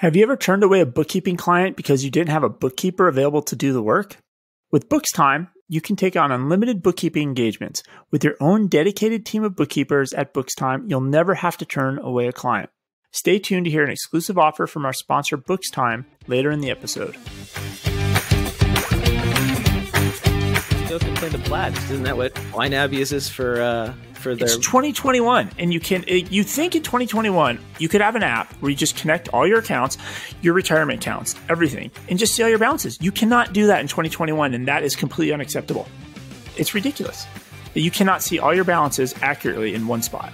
Have you ever turned away a bookkeeping client because you didn't have a bookkeeper available to do the work? With BooksTime, you can take on unlimited bookkeeping engagements. With your own dedicated team of bookkeepers at BooksTime, you'll never have to turn away a client. Stay tuned to hear an exclusive offer from our sponsor BooksTime later in the episode no complaint Plaid. Isn't that what YNAB uses for uh, for their? It's 2021, and you can you think in 2021 you could have an app where you just connect all your accounts, your retirement accounts, everything, and just see all your balances. You cannot do that in 2021, and that is completely unacceptable. It's ridiculous that you cannot see all your balances accurately in one spot.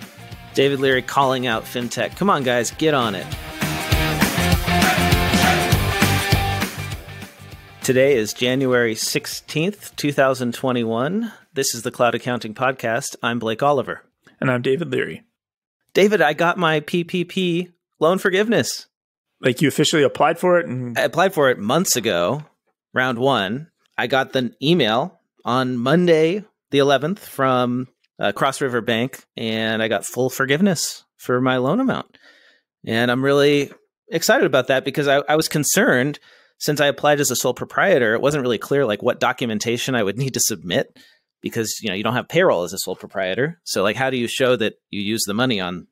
David Leary calling out fintech. Come on, guys, get on it. Today is January 16th, 2021. This is the Cloud Accounting Podcast. I'm Blake Oliver. And I'm David Leary. David, I got my PPP loan forgiveness. Like you officially applied for it? And- I applied for it months ago, round one. I got the email on Monday, the 11th, from uh, Cross River Bank, and I got full forgiveness for my loan amount. And I'm really excited about that because I, I was concerned since I applied as a sole proprietor, it wasn't really clear like what documentation I would need to submit because you know you don't have payroll as a sole proprietor. So like how do you show that you use the money on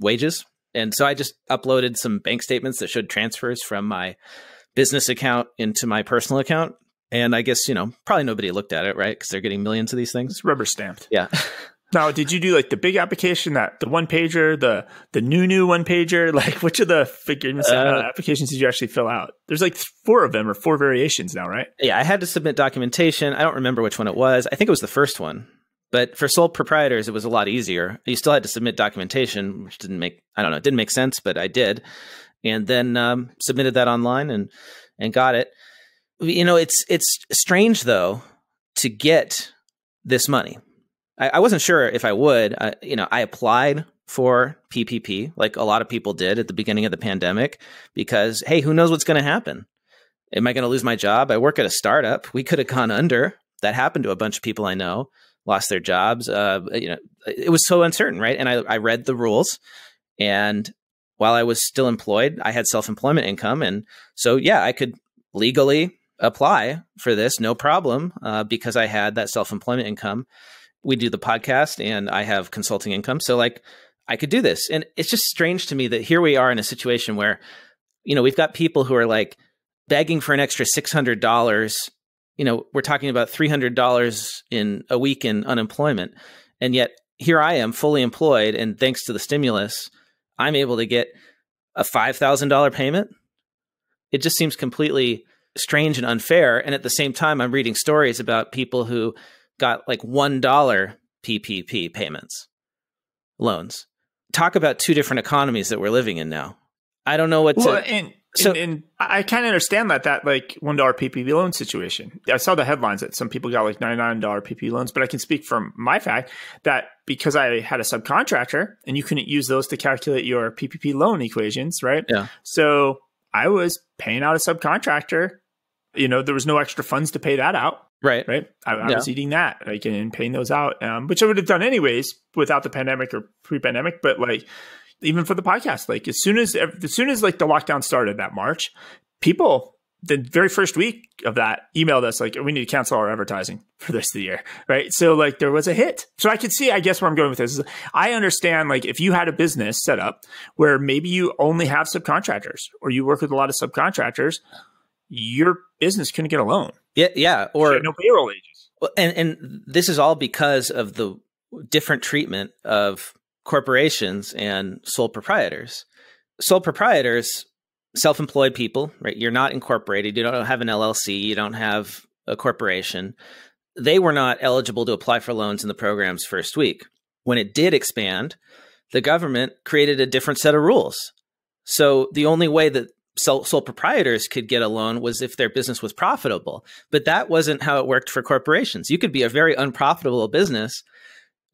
wages? And so I just uploaded some bank statements that showed transfers from my business account into my personal account. And I guess, you know, probably nobody looked at it, right? Because they're getting millions of these things. It's rubber stamped. Yeah. Now, did you do like the big application that the one pager, the the new new one pager? Like, which of the uh, uh, applications did you actually fill out? There's like four of them or four variations now, right? Yeah, I had to submit documentation. I don't remember which one it was. I think it was the first one. But for sole proprietors, it was a lot easier. You still had to submit documentation, which didn't make I don't know, it didn't make sense, but I did, and then um, submitted that online and and got it. You know, it's it's strange though to get this money I, I wasn't sure if I would. I, you know, I applied for PPP like a lot of people did at the beginning of the pandemic because hey, who knows what's going to happen? Am I going to lose my job? I work at a startup. We could have gone under. That happened to a bunch of people I know, lost their jobs. Uh, you know, it was so uncertain, right? And I, I read the rules, and while I was still employed, I had self employment income, and so yeah, I could legally apply for this no problem uh, because I had that self employment income we do the podcast and I have consulting income. So like I could do this. And it's just strange to me that here we are in a situation where, you know, we've got people who are like begging for an extra $600. You know, we're talking about $300 in a week in unemployment. And yet here I am fully employed. And thanks to the stimulus, I'm able to get a $5,000 payment. It just seems completely strange and unfair. And at the same time, I'm reading stories about people who got like $1 PPP payments, loans. Talk about two different economies that we're living in now. I don't know what well, to. And, so, and, and I kind of understand that, that like $1 PPP loan situation. I saw the headlines that some people got like $99 PPP loans, but I can speak from my fact that because I had a subcontractor and you couldn't use those to calculate your PPP loan equations, right? Yeah. So I was paying out a subcontractor. You know, there was no extra funds to pay that out. Right. Right. I, I yeah. was eating that, like, and paying those out, um, which I would have done anyways without the pandemic or pre pandemic. But like, even for the podcast, like, as soon as, as soon as like the lockdown started that March, people, the very first week of that emailed us, like, we need to cancel our advertising for this the year. Right. So like, there was a hit. So I could see, I guess where I'm going with this is I understand, like, if you had a business set up where maybe you only have subcontractors or you work with a lot of subcontractors, your business couldn't get a loan. Yeah, yeah, or no payroll ages. And and this is all because of the different treatment of corporations and sole proprietors. Sole proprietors, self-employed people, right? You're not incorporated. You don't have an LLC. You don't have a corporation. They were not eligible to apply for loans in the program's first week. When it did expand, the government created a different set of rules. So the only way that sole, sole proprietors could get a loan was if their business was profitable. But that wasn't how it worked for corporations. You could be a very unprofitable business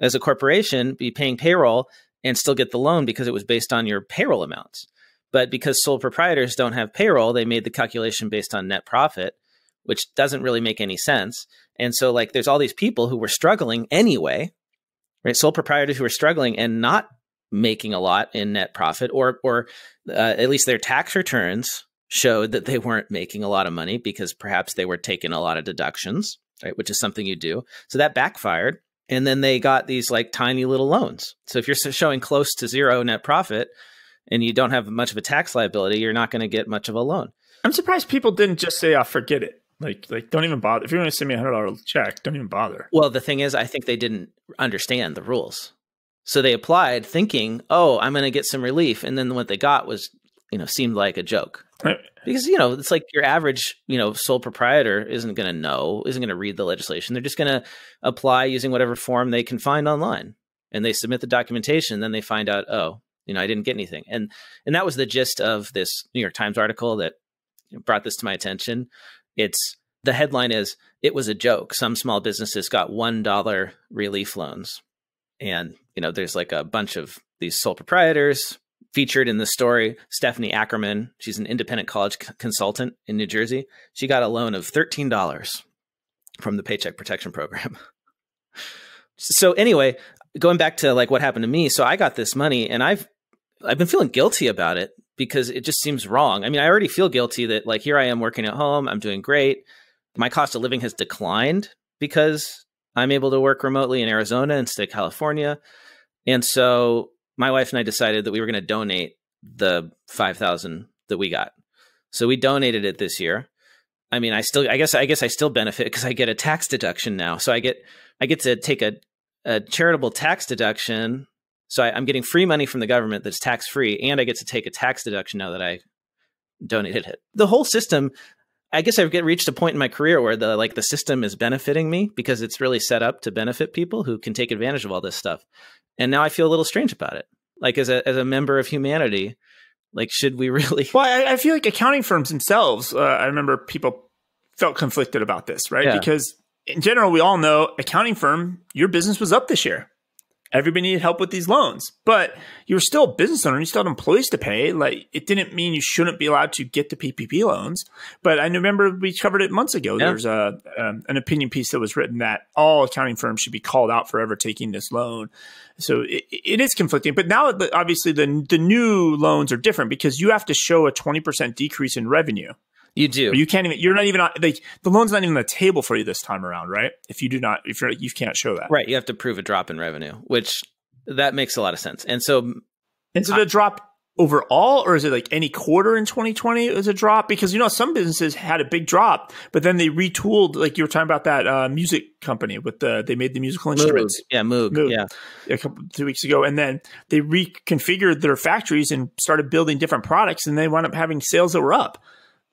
as a corporation, be paying payroll, and still get the loan because it was based on your payroll amounts. But because sole proprietors don't have payroll, they made the calculation based on net profit, which doesn't really make any sense. And so, like, there's all these people who were struggling anyway, right? Sole proprietors who were struggling and not making a lot in net profit, or or uh, at least their tax returns showed that they weren't making a lot of money because perhaps they were taking a lot of deductions, right? Which is something you do. So that backfired, and then they got these like tiny little loans. So if you're showing close to zero net profit and you don't have much of a tax liability, you're not going to get much of a loan. I'm surprised people didn't just say, "I oh, ah, forget it." Like, like, don't even bother. If you're going to send me a hundred dollar check, don't even bother. Well, the thing is, I think they didn't understand the rules. So they applied thinking, oh, I'm going to get some relief. And then what they got was, you know, seemed like a joke. Right. Because, you know, it's like your average, you know, sole proprietor isn't going to know, isn't going to read the legislation. They're just going to apply using whatever form they can find online. And they submit the documentation. then they find out, oh, you know, I didn't get anything. And and that was the gist of this New York Times article that brought this to my attention. It's the headline is it was a joke. Some small businesses got $1 relief loans and you know there's like a bunch of these sole proprietors featured in the story stephanie ackerman she's an independent college c- consultant in new jersey she got a loan of $13 from the paycheck protection program so anyway going back to like what happened to me so i got this money and i've i've been feeling guilty about it because it just seems wrong i mean i already feel guilty that like here i am working at home i'm doing great my cost of living has declined because I'm able to work remotely in Arizona instead of California. And so my wife and I decided that we were going to donate the 5,000 that we got. So we donated it this year. I mean, I still, I guess, I guess I still benefit because I get a tax deduction now. So I get, I get to take a, a charitable tax deduction. So I, I'm getting free money from the government that's tax free, and I get to take a tax deduction now that I donated it. The whole system, I guess I've get, reached a point in my career where the like the system is benefiting me because it's really set up to benefit people who can take advantage of all this stuff. And now I feel a little strange about it. Like as a as a member of humanity, like should we really? Well, I, I feel like accounting firms themselves. Uh, I remember people felt conflicted about this, right? Yeah. Because in general, we all know accounting firm, your business was up this year everybody needed help with these loans, but you were still a business owner. You still had employees to pay. Like it didn't mean you shouldn't be allowed to get the PPP loans. But I remember we covered it months ago. Yeah. There's a um, an opinion piece that was written that all accounting firms should be called out for ever taking this loan. So it, it is conflicting. But now, obviously, the the new loans are different because you have to show a twenty percent decrease in revenue you do. You can't even. You're not even on. Like the loan's not even on the table for you this time around, right? If you do not, if you're, you can't show that. Right. You have to prove a drop in revenue, which that makes a lot of sense. And so, and so the drop overall, or is it like any quarter in 2020 is a drop? Because you know some businesses had a big drop, but then they retooled. Like you were talking about that uh, music company with the they made the musical instruments. Moog. Yeah, Moog, Moog. Yeah, a couple two weeks ago, and then they reconfigured their factories and started building different products, and they wound up having sales that were up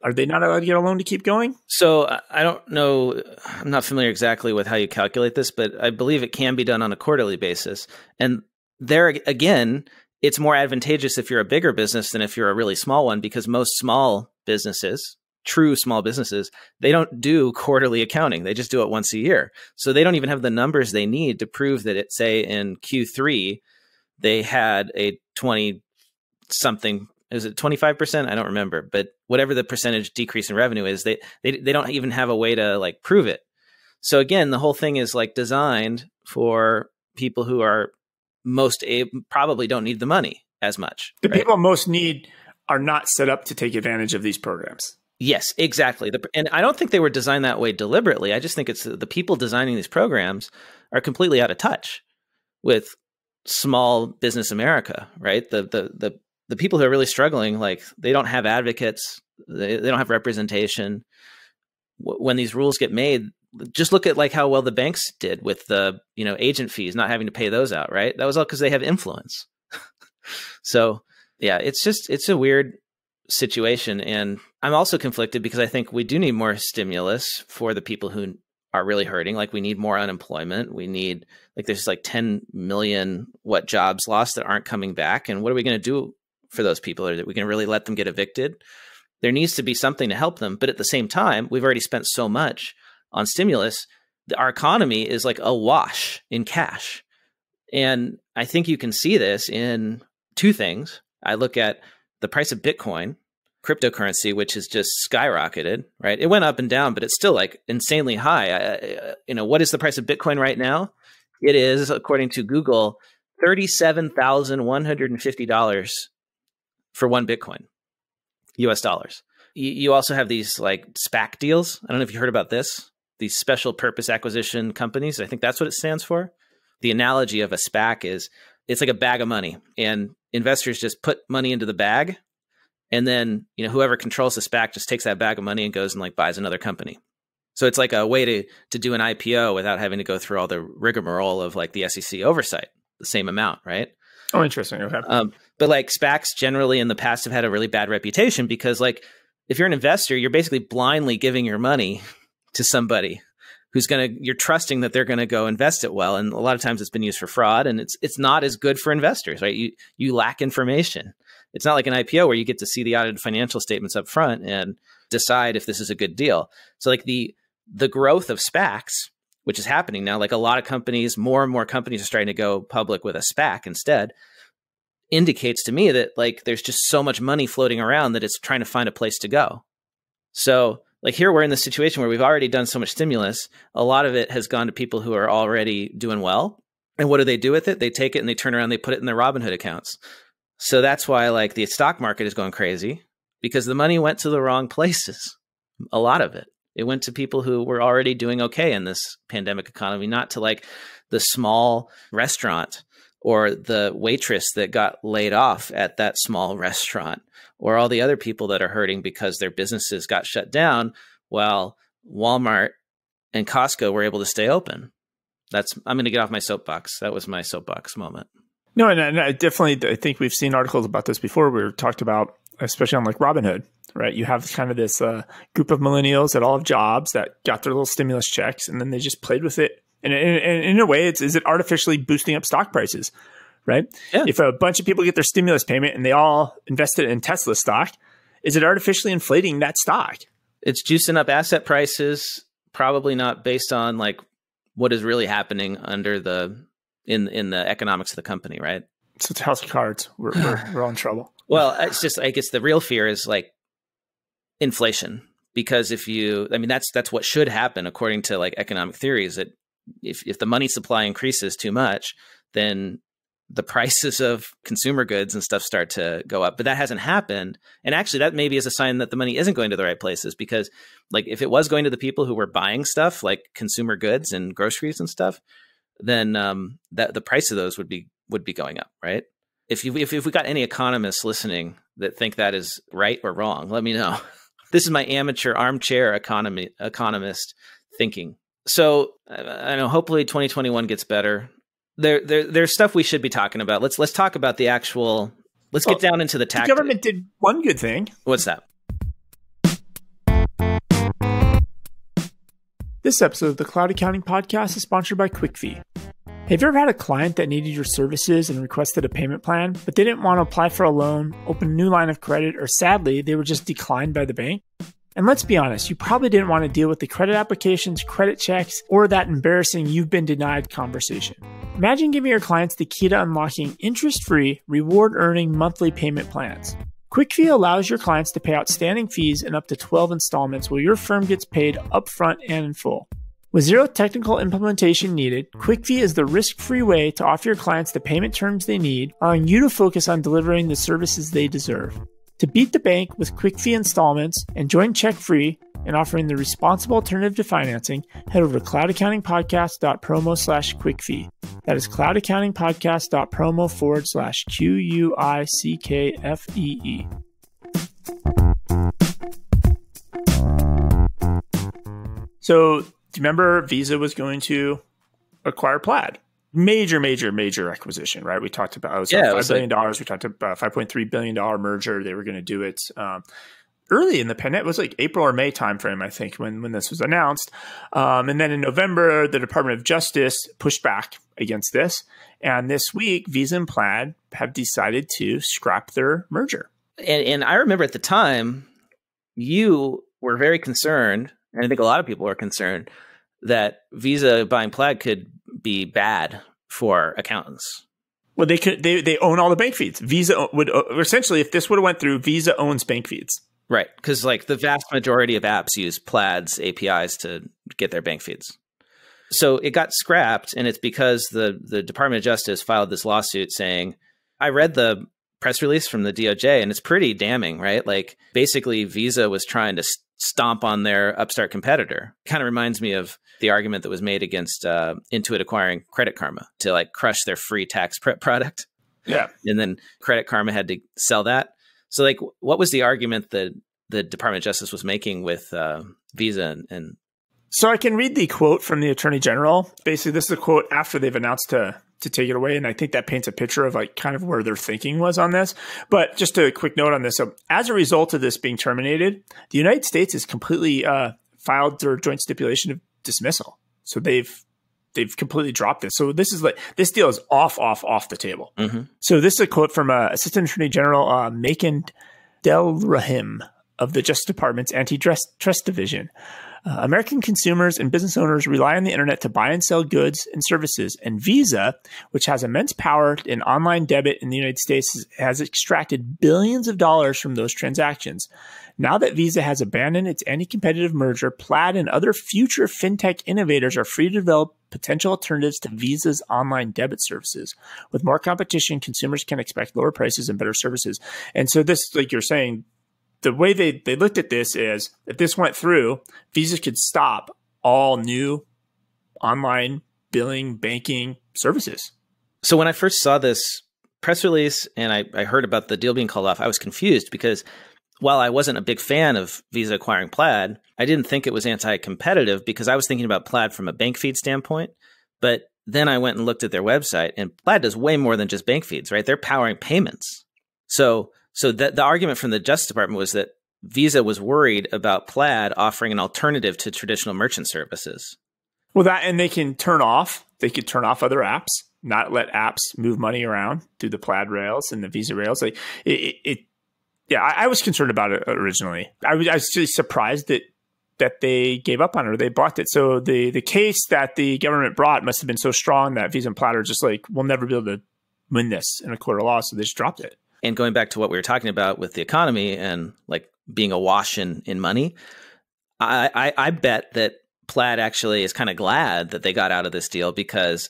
are they not allowed to get a loan to keep going? So I don't know. I'm not familiar exactly with how you calculate this, but I believe it can be done on a quarterly basis. And there again, it's more advantageous if you're a bigger business than if you're a really small one because most small businesses, true small businesses, they don't do quarterly accounting. They just do it once a year. So they don't even have the numbers they need to prove that it, say, in Q3, they had a 20 something is it 25% i don't remember but whatever the percentage decrease in revenue is they, they they don't even have a way to like prove it so again the whole thing is like designed for people who are most probably don't need the money as much the right? people most need are not set up to take advantage of these programs yes exactly the, and i don't think they were designed that way deliberately i just think it's the people designing these programs are completely out of touch with small business America, right? The the the the people who are really struggling, like they don't have advocates, they, they don't have representation. W when these rules get made, just look at like how well the banks did with the you know agent fees, not having to pay those out, right? That was all because they have influence. so yeah, it's just it's a weird situation, and I'm also conflicted because I think we do need more stimulus for the people who are really hurting. Like we need more unemployment. We need like there's like 10 million what jobs lost that aren't coming back. And what are we going to do for those people or that we can really let them get evicted. There needs to be something to help them. But at the same time, we've already spent so much on stimulus. Our economy is like awash in cash. And I think you can see this in two things. I look at the price of Bitcoin, cryptocurrency, which has just skyrocketed, right? It went up and down, but it's still like insanely high. I, you know, what is the price of Bitcoin right now? It is, according to Google, $37,150 for one Bitcoin, US dollars. You also have these like SPAC deals. I don't know if you heard about this, these special purpose acquisition companies. I think that's what it stands for. The analogy of a SPAC is it's like a bag of money, and investors just put money into the bag. And then, you know, whoever controls the SPAC just takes that bag of money and goes and like buys another company. So it's like a way to to do an IPO without having to go through all the rigmarole of like the SEC oversight, the same amount, right? Oh, interesting. Okay. Um, but like SPACs generally in the past have had a really bad reputation because like if you're an investor, you're basically blindly giving your money to somebody who's going to you're trusting that they're going to go invest it well and a lot of times it's been used for fraud and it's it's not as good for investors right you you lack information it's not like an ipo where you get to see the audited financial statements up front and decide if this is a good deal so like the the growth of spacs which is happening now like a lot of companies more and more companies are starting to go public with a spac instead indicates to me that like there's just so much money floating around that it's trying to find a place to go. So like here we're in the situation where we've already done so much stimulus, a lot of it has gone to people who are already doing well. And what do they do with it? They take it and they turn around, they put it in their Robinhood accounts. So that's why like the stock market is going crazy because the money went to the wrong places. A lot of it. It went to people who were already doing okay in this pandemic economy, not to like the small restaurant or the waitress that got laid off at that small restaurant or all the other people that are hurting because their businesses got shut down while Walmart and Costco were able to stay open. That's I'm going to get off my soapbox. That was my soapbox moment. No, and, and I definitely I think we've seen articles about this before. We talked about especially on like Robinhood, right? You have kind of this uh, group of millennials that all have jobs that got their little stimulus checks, and then they just played with it and, and, and in a way, it's is it artificially boosting up stock prices, right? Yeah. If a bunch of people get their stimulus payment and they all invested in Tesla stock, is it artificially inflating that stock? It's juicing up asset prices, probably not based on like what is really happening under the in in the economics of the company, right? So it's house of cards. We're we're, we're all in trouble. Well, it's just I guess the real fear is like inflation because if you, I mean, that's that's what should happen according to like economic theories. That if, if the money supply increases too much, then the prices of consumer goods and stuff start to go up. But that hasn't happened. And actually, that maybe is a sign that the money isn't going to the right places because, like, if it was going to the people who were buying stuff, like consumer goods and groceries and stuff, then um, that the price of those would be would be going up, right? If you if, if we got any economists listening that think that is right or wrong, let me know. this is my amateur armchair economy economist thinking so I know hopefully 2021 gets better. There, there, there's stuff we should be talking about. Let's let's talk about the actual. Let's well, get down into the tax. The government did one good thing. What's that? This episode of the Cloud Accounting Podcast is sponsored by QuickFee. Have you ever had a client that needed your services and requested a payment plan, but they didn't want to apply for a loan, open a new line of credit, or sadly, they were just declined by the bank? And let's be honest, you probably didn't want to deal with the credit applications, credit checks, or that embarrassing you've been denied conversation. Imagine giving your clients the key to unlocking interest free, reward earning monthly payment plans. QuickFee allows your clients to pay outstanding fees in up to 12 installments while your firm gets paid upfront and in full. With zero technical implementation needed, QuickFee is the risk free way to offer your clients the payment terms they need, allowing you to focus on delivering the services they deserve. To beat the bank with quick fee installments and join check free and offering the responsible alternative to financing, head over to cloudaccountingpodcast.promo slash quick fee. That is cloudaccountingpodcast.promo forward slash Q U I C K F E E. So, do you remember Visa was going to acquire Plaid? major, major, major acquisition, right? We talked about oh, it so yeah, five billion dollars. Like, we talked about five point three billion dollar merger. They were going to do it um, early in the pandemic. It was like April or May timeframe, I think, when when this was announced. Um, and then in November, the Department of Justice pushed back against this, and this week, Visa and Plaid have decided to scrap their merger. And, and I remember at the time, you were very concerned, and I think a lot of people are concerned that Visa buying Plaid could be bad for accountants. Well, they could they they own all the bank feeds. Visa would uh, essentially, if this would have went through, Visa owns bank feeds. Right, because like the vast majority of apps use Plaid's APIs to get their bank feeds. So it got scrapped, and it's because the the Department of Justice filed this lawsuit saying, "I read the press release from the DOJ, and it's pretty damning, right? Like basically, Visa was trying to stomp on their upstart competitor. Kind of reminds me of the argument that was made against uh, Intuit acquiring Credit Karma to like crush their free tax prep product. Yeah. And then Credit Karma had to sell that. So like what was the argument that the Department of Justice was making with uh, Visa and, and so I can read the quote from the attorney general. Basically, this is a quote after they've announced to to take it away, and I think that paints a picture of like kind of where their thinking was on this. But just a quick note on this: so as a result of this being terminated, the United States has completely uh, filed their joint stipulation of dismissal. So they've they've completely dropped this. So this is like this deal is off, off, off the table. Mm -hmm. So this is a quote from uh, Assistant Attorney General uh, Macon Delrahim of the Justice Department's Antitrust Division. Uh, American consumers and business owners rely on the internet to buy and sell goods and services, and Visa, which has immense power in online debit in the United States, has extracted billions of dollars from those transactions. Now that Visa has abandoned its anti competitive merger, Plaid and other future fintech innovators are free to develop potential alternatives to Visa's online debit services. With more competition, consumers can expect lower prices and better services. And so, this, like you're saying, the way they, they looked at this is if this went through, Visa could stop all new online billing, banking services. So when I first saw this press release and I, I heard about the deal being called off, I was confused because while I wasn't a big fan of Visa acquiring Plaid, I didn't think it was anti competitive because I was thinking about Plaid from a bank feed standpoint. But then I went and looked at their website, and Plaid does way more than just bank feeds, right? They're powering payments. So so the, the argument from the Justice Department was that Visa was worried about Plaid offering an alternative to traditional merchant services. Well, that and they can turn off. They could turn off other apps, not let apps move money around through the Plaid rails and the Visa rails. Like it, it, it yeah, I, I, was concerned about it originally. I was, I was surprised that that they gave up on it or they blocked it. So the the case that the government brought must have been so strong that Visa and Plaid are just like, we'll never be able to win this in a court of law, so they just dropped it. And going back to what we were talking about with the economy and like being awash in, in money, I, I, I bet that Plaid actually is kind of glad that they got out of this deal because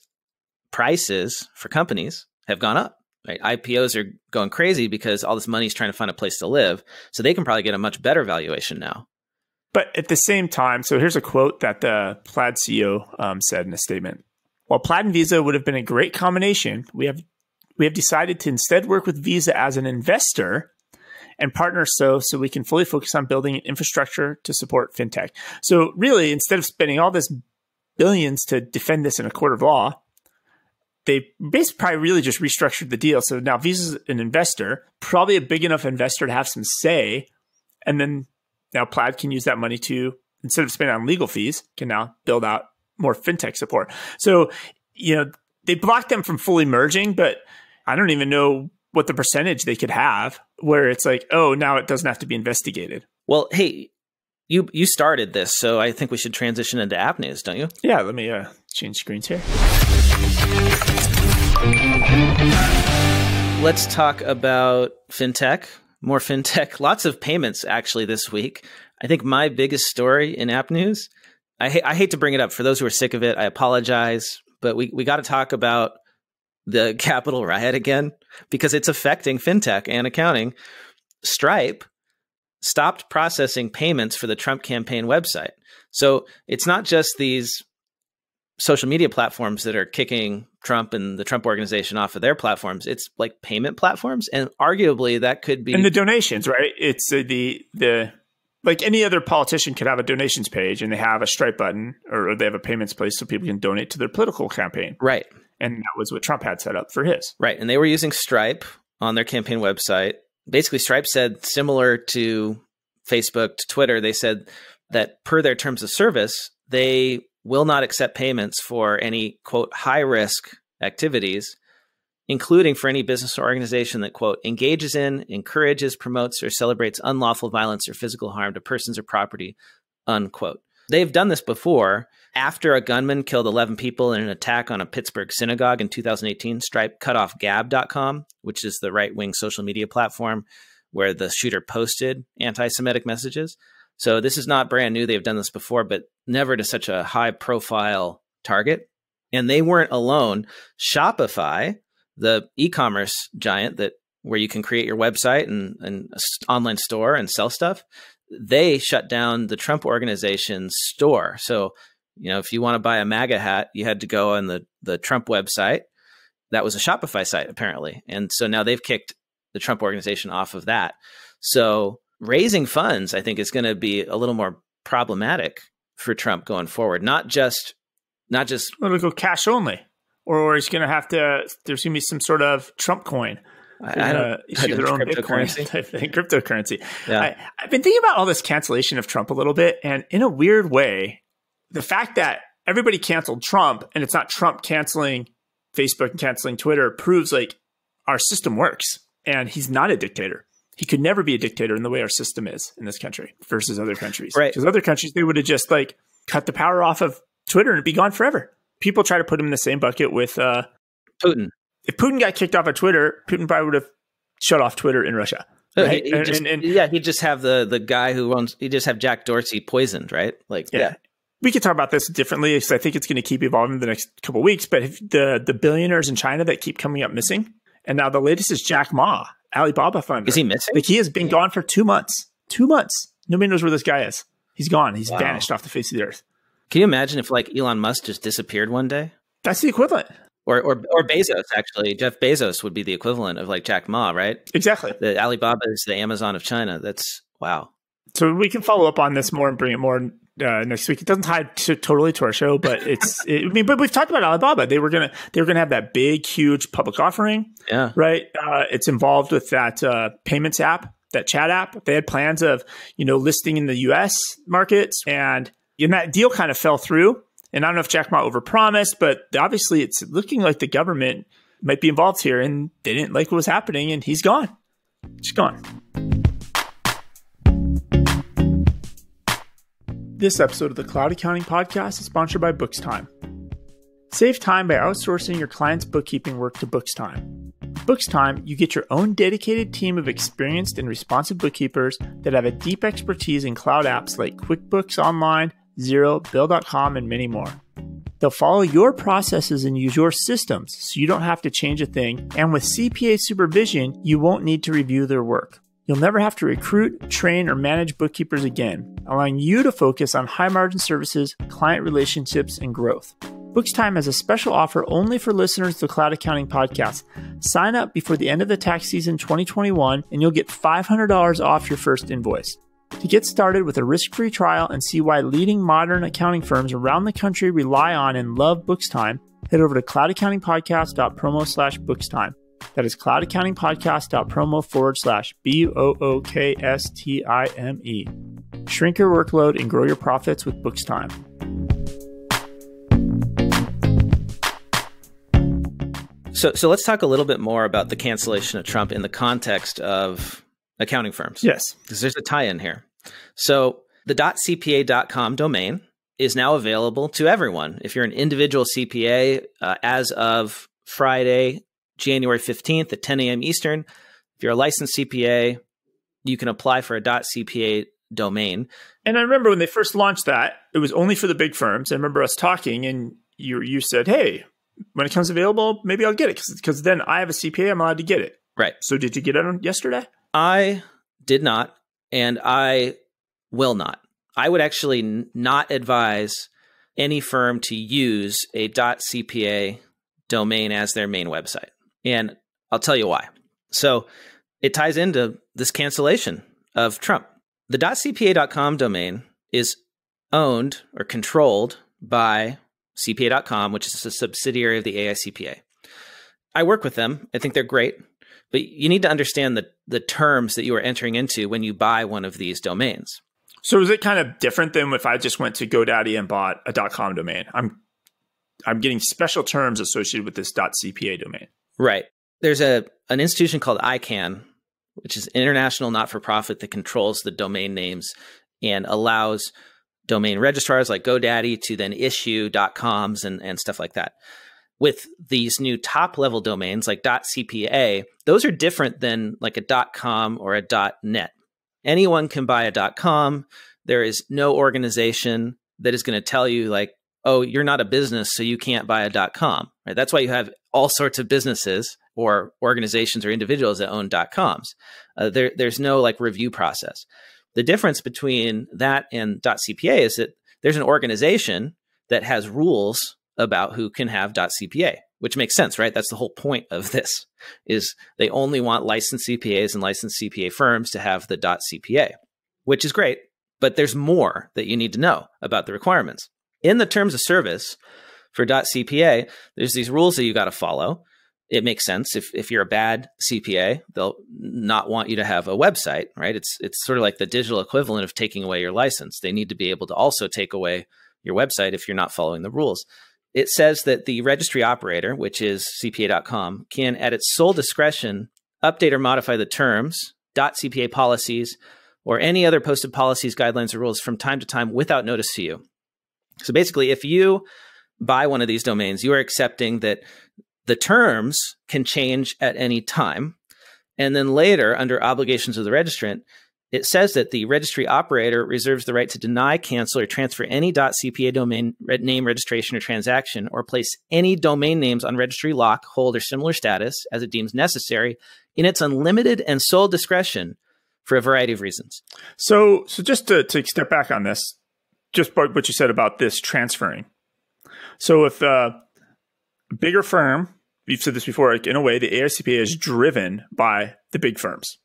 prices for companies have gone up. Right? IPOs are going crazy because all this money is trying to find a place to live. So they can probably get a much better valuation now. But at the same time, so here's a quote that the Plaid CEO um, said in a statement. While Plaid and Visa would have been a great combination, we have we have decided to instead work with Visa as an investor and partner so so we can fully focus on building an infrastructure to support fintech. So really, instead of spending all this billions to defend this in a court of law, they basically probably really just restructured the deal. So now Visa's an investor, probably a big enough investor to have some say, and then now Plaid can use that money to instead of spending on legal fees, can now build out more fintech support. So you know they blocked them from fully merging, but I don't even know what the percentage they could have where it's like, oh, now it doesn't have to be investigated. Well, hey, you you started this, so I think we should transition into app news, don't you? Yeah, let me uh, change screens here. Let's talk about fintech, more fintech, lots of payments actually this week. I think my biggest story in app news, I, ha I hate to bring it up for those who are sick of it. I apologize, but we, we got to talk about the capital riot again because it's affecting fintech and accounting. Stripe stopped processing payments for the Trump campaign website. So it's not just these social media platforms that are kicking Trump and the Trump organization off of their platforms. It's like payment platforms, and arguably that could be and the donations, right? It's the uh, the, the like any other politician could have a donations page and they have a Stripe button or they have a payments place so people can donate to their political campaign, right? And that was what Trump had set up for his. Right. And they were using Stripe on their campaign website. Basically, Stripe said similar to Facebook, to Twitter, they said that per their terms of service, they will not accept payments for any quote high risk activities, including for any business or organization that quote engages in, encourages, promotes, or celebrates unlawful violence or physical harm to persons or property, unquote. They've done this before after a gunman killed 11 people in an attack on a Pittsburgh synagogue in 2018, Stripe cut off Gab.com, which is the right wing social media platform where the shooter posted anti Semitic messages. So this is not brand new. They've done this before, but never to such a high profile target. And they weren't alone. Shopify, the e commerce giant that where you can create your website and online store and sell stuff, they shut down the Trump organization's store. So you know, if you want to buy a MAGA hat, you had to go on the the Trump website. That was a Shopify site apparently, and so now they've kicked the Trump organization off of that. So raising funds, I think, is going to be a little more problematic for Trump going forward. Not just, not just. It'll go cash only, or, or he's going to have to. There's going to be some sort of Trump coin. I, I don't issue their own Bitcoin I thing, cryptocurrency. Yeah. I, I've been thinking about all this cancellation of Trump a little bit, and in a weird way, the fact that everybody canceled Trump and it's not Trump canceling Facebook and canceling Twitter proves like our system works and he's not a dictator. He could never be a dictator in the way our system is in this country versus other countries. Right. Because other countries, they would have just like cut the power off of Twitter and be gone forever. People try to put him in the same bucket with uh, Putin. If Putin got kicked off of Twitter, Putin probably would have shut off Twitter in Russia. Right? He, he and, just, and, and, yeah, he'd just have the the guy who owns. He'd just have Jack Dorsey poisoned, right? Like yeah, we could talk about this differently because I think it's going to keep evolving the next couple weeks. But the the billionaires in China that keep coming up missing, and now the latest is Jack Ma, Alibaba founder. Is he missing? Like he has been gone for two months. Two months. Nobody knows where this guy is. He's gone. He's wow. vanished off the face of the earth. Can you imagine if like Elon Musk just disappeared one day? That's the equivalent. Or, or, or Bezos actually, Jeff Bezos would be the equivalent of like Jack Ma, right? Exactly. The Alibaba is the Amazon of China. That's wow. So we can follow up on this more and bring it more uh, next week. It doesn't tie to, totally to our show, but it's. It, I mean, but we've talked about Alibaba. They were gonna they were gonna have that big, huge public offering. Yeah. Right. Uh, it's involved with that uh, payments app, that chat app. They had plans of you know listing in the U.S. markets, and and that deal kind of fell through. And I don't know if Jack Ma overpromised, but obviously it's looking like the government might be involved here, and they didn't like what was happening, and he's gone. He's gone. This episode of the Cloud Accounting Podcast is sponsored by BooksTime. Save time by outsourcing your client's bookkeeping work to BooksTime. BooksTime, you get your own dedicated team of experienced and responsive bookkeepers that have a deep expertise in cloud apps like QuickBooks Online, Zero, Bill.com, and many more. They'll follow your processes and use your systems so you don't have to change a thing, and with CPA supervision, you won't need to review their work. You'll never have to recruit, train, or manage bookkeepers again, allowing you to focus on high margin services, client relationships, and growth. Bookstime has a special offer only for listeners to the Cloud Accounting Podcast. Sign up before the end of the tax season 2021 and you'll get $500 off your first invoice. To get started with a risk free trial and see why leading modern accounting firms around the country rely on and love Bookstime, head over to cloudaccountingpodcast.promo slash bookstime. That is cloudaccountingpodcast.promo forward slash B O O K S T I M E. Shrink your workload and grow your profits with Books Time. So, so let's talk a little bit more about the cancellation of Trump in the context of accounting firms. Yes. Because there's a tie in here. So the .cpa.com domain is now available to everyone. If you're an individual CPA, uh, as of Friday, January 15th at 10 a.m. Eastern. If you're a licensed CPA, you can apply for a .cpa domain. And I remember when they first launched that, it was only for the big firms. I remember us talking, and you you said, "Hey, when it comes available, maybe I'll get it because then I have a CPA, I'm allowed to get it." Right. So did you get it on yesterday? I did not, and I will not. I would actually not advise any firm to use a .cpa domain as their main website. And I'll tell you why. So it ties into this cancellation of Trump. The .cpa.com domain is owned or controlled by CPA.com, which is a subsidiary of the AICPA. I work with them. I think they're great, but you need to understand the the terms that you are entering into when you buy one of these domains. So is it kind of different than if I just went to GoDaddy and bought a .com domain? I'm I'm getting special terms associated with this .cpa domain. Right. There's a an institution called ICANN, which is international not for profit that controls the domain names and allows domain registrars like GoDaddy to then issue .coms and, and stuff like that. With these new top level domains like .cpa, those are different than like a .com or a .net. Anyone can buy a .com. There is no organization that is going to tell you like, oh, you're not a business, so you can't buy a .com. Right? That's why you have all sorts of businesses or organizations or individuals that own .coms. Uh, there, there's no like review process. The difference between that and .cpa is that there's an organization that has rules about who can have .cpa, which makes sense, right? That's the whole point of this is they only want licensed CPAs and licensed CPA firms to have the .cpa, which is great, but there's more that you need to know about the requirements. In the terms of service, for .cpa, there's these rules that you got to follow. It makes sense if if you're a bad CPA, they'll not want you to have a website, right? It's it's sort of like the digital equivalent of taking away your license. They need to be able to also take away your website if you're not following the rules. It says that the registry operator, which is cpa.com, can at its sole discretion update or modify the terms .cpa policies or any other posted policies, guidelines, or rules from time to time without notice to you. So basically, if you buy one of these domains, you are accepting that the terms can change at any time. And then later, under obligations of the registrant, it says that the registry operator reserves the right to deny, cancel, or transfer any .cpa domain name registration or transaction, or place any domain names on registry lock, hold, or similar status as it deems necessary in its unlimited and sole discretion for a variety of reasons. So, so just to, to step back on this, just what you said about this transferring. So if a bigger firm, you've said this before, like in a way, the AICPA is driven by the big firms,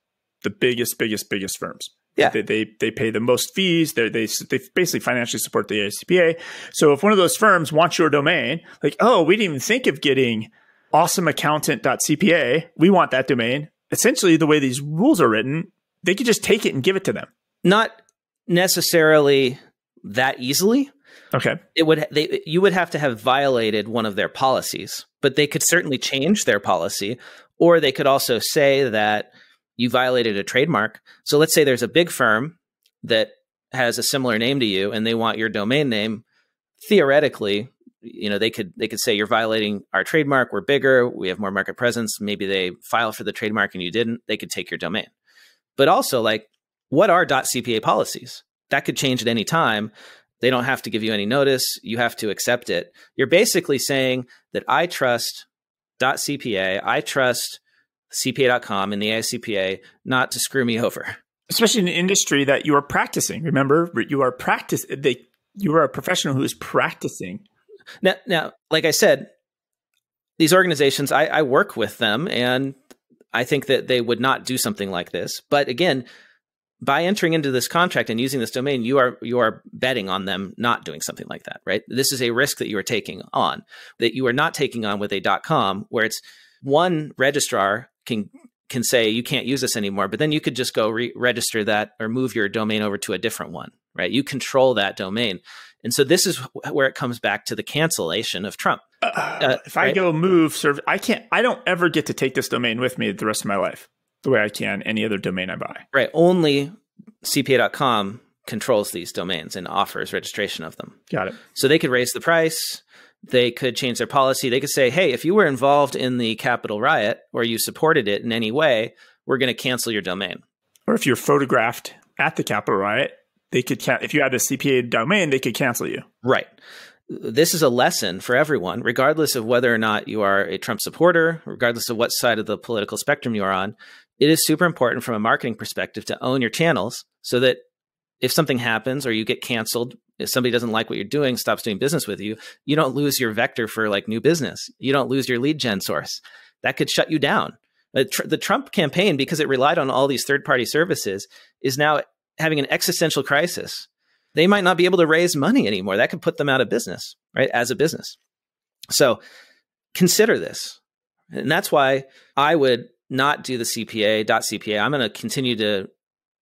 the biggest, biggest, biggest firms. Yeah. They, they, they pay the most fees. They, they, they basically financially support the AICPA. So if one of those firms wants your domain, like, oh, we didn't even think of getting awesomeaccountant.cpa. We want that domain. Essentially, the way these rules are written, they could just take it and give it to them. Not necessarily that easily. Okay. It would they you would have to have violated one of their policies, but they could certainly change their policy or they could also say that you violated a trademark. So let's say there's a big firm that has a similar name to you and they want your domain name theoretically you know they could they could say you're violating our trademark we're bigger we have more market presence maybe they file for the trademark and you didn't they could take your domain but also like what are cpa policies that could change at any time they don't have to give you any notice. You have to accept it. You're basically saying that I trust .cpa, I trust cpa.com and the AICPA not to screw me over. Especially in an industry that you are practicing. Remember, you are practice they you are a professional who is practicing. Now now, like I said, these organizations, I, I work with them and I think that they would not do something like this. But again, by entering into this contract and using this domain, you are you are betting on them not doing something like that, right? This is a risk that you are taking on that you are not taking on with a .com, where it's one registrar can can say you can't use this anymore, but then you could just go re- register that or move your domain over to a different one, right? You control that domain, and so this is where it comes back to the cancellation of Trump. Uh, uh, if I go move serve, I can't. I don't ever get to take this domain with me the rest of my life the way I can any other domain I buy. Right. Only CPA.com controls these domains and offers registration of them. Got it. So they could raise the price. They could change their policy. They could say, hey, if you were involved in the Capitol riot or you supported it in any way, we're going to cancel your domain. Or if you're photographed at the Capitol riot, they could, ca- if you had a CPA domain, they could cancel you. Right this is a lesson for everyone, regardless of whether or not you are a Trump supporter, regardless of what side of the political spectrum you are on it is super important from a marketing perspective to own your channels so that if something happens or you get canceled, if somebody doesn't like what you're doing, stops doing business with you, you don't lose your vector for like new business. You don't lose your lead gen source. That could shut you down. Uh, the Trump campaign, because it relied on all these third party services, is now having an existential crisis. They might not be able to raise money anymore. That could put them out of business, right? As a business. So consider this. And that's why I would not do the CPA, dot CPA. I'm going to continue to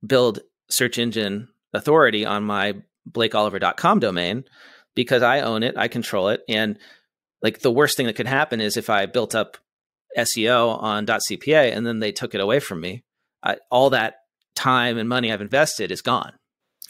build search engine authority on my blakeoliver.com domain because I own it, I control it. And like the worst thing that could happen is if I built up SEO on .cpa and then they took it away from me, I, all that time and money I've invested is gone.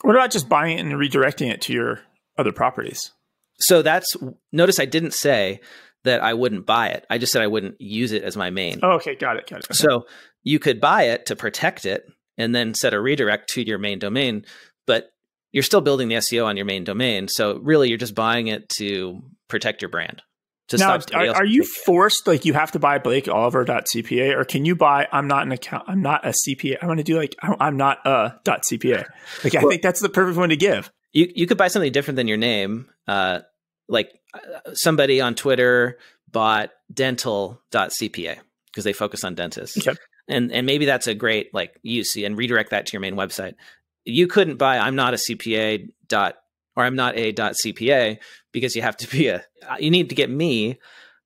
What about just buying it and redirecting it to your other properties? So that's notice I didn't say that I wouldn't buy it. I just said I wouldn't use it as my main. Oh, okay, got it, got it. So you could buy it to protect it and then set a redirect to your main domain, but you're still building the SEO on your main domain. So really, you're just buying it to protect your brand. To now, are, are you forced like you have to buy BlakeOliver.cpa, or can you buy I'm not an account, I'm not a CPA, i want to do like I'm not a .cpa. Like well, I think that's the perfect one to give. You you could buy something different than your name. Uh, like uh, somebody on Twitter bought dental.cpa because they focus on dentists. Yep. And and maybe that's a great like use and redirect that to your main website. You couldn't buy I'm not a CPA dot or I'm not a dot CPA because you have to be a uh, you need to get me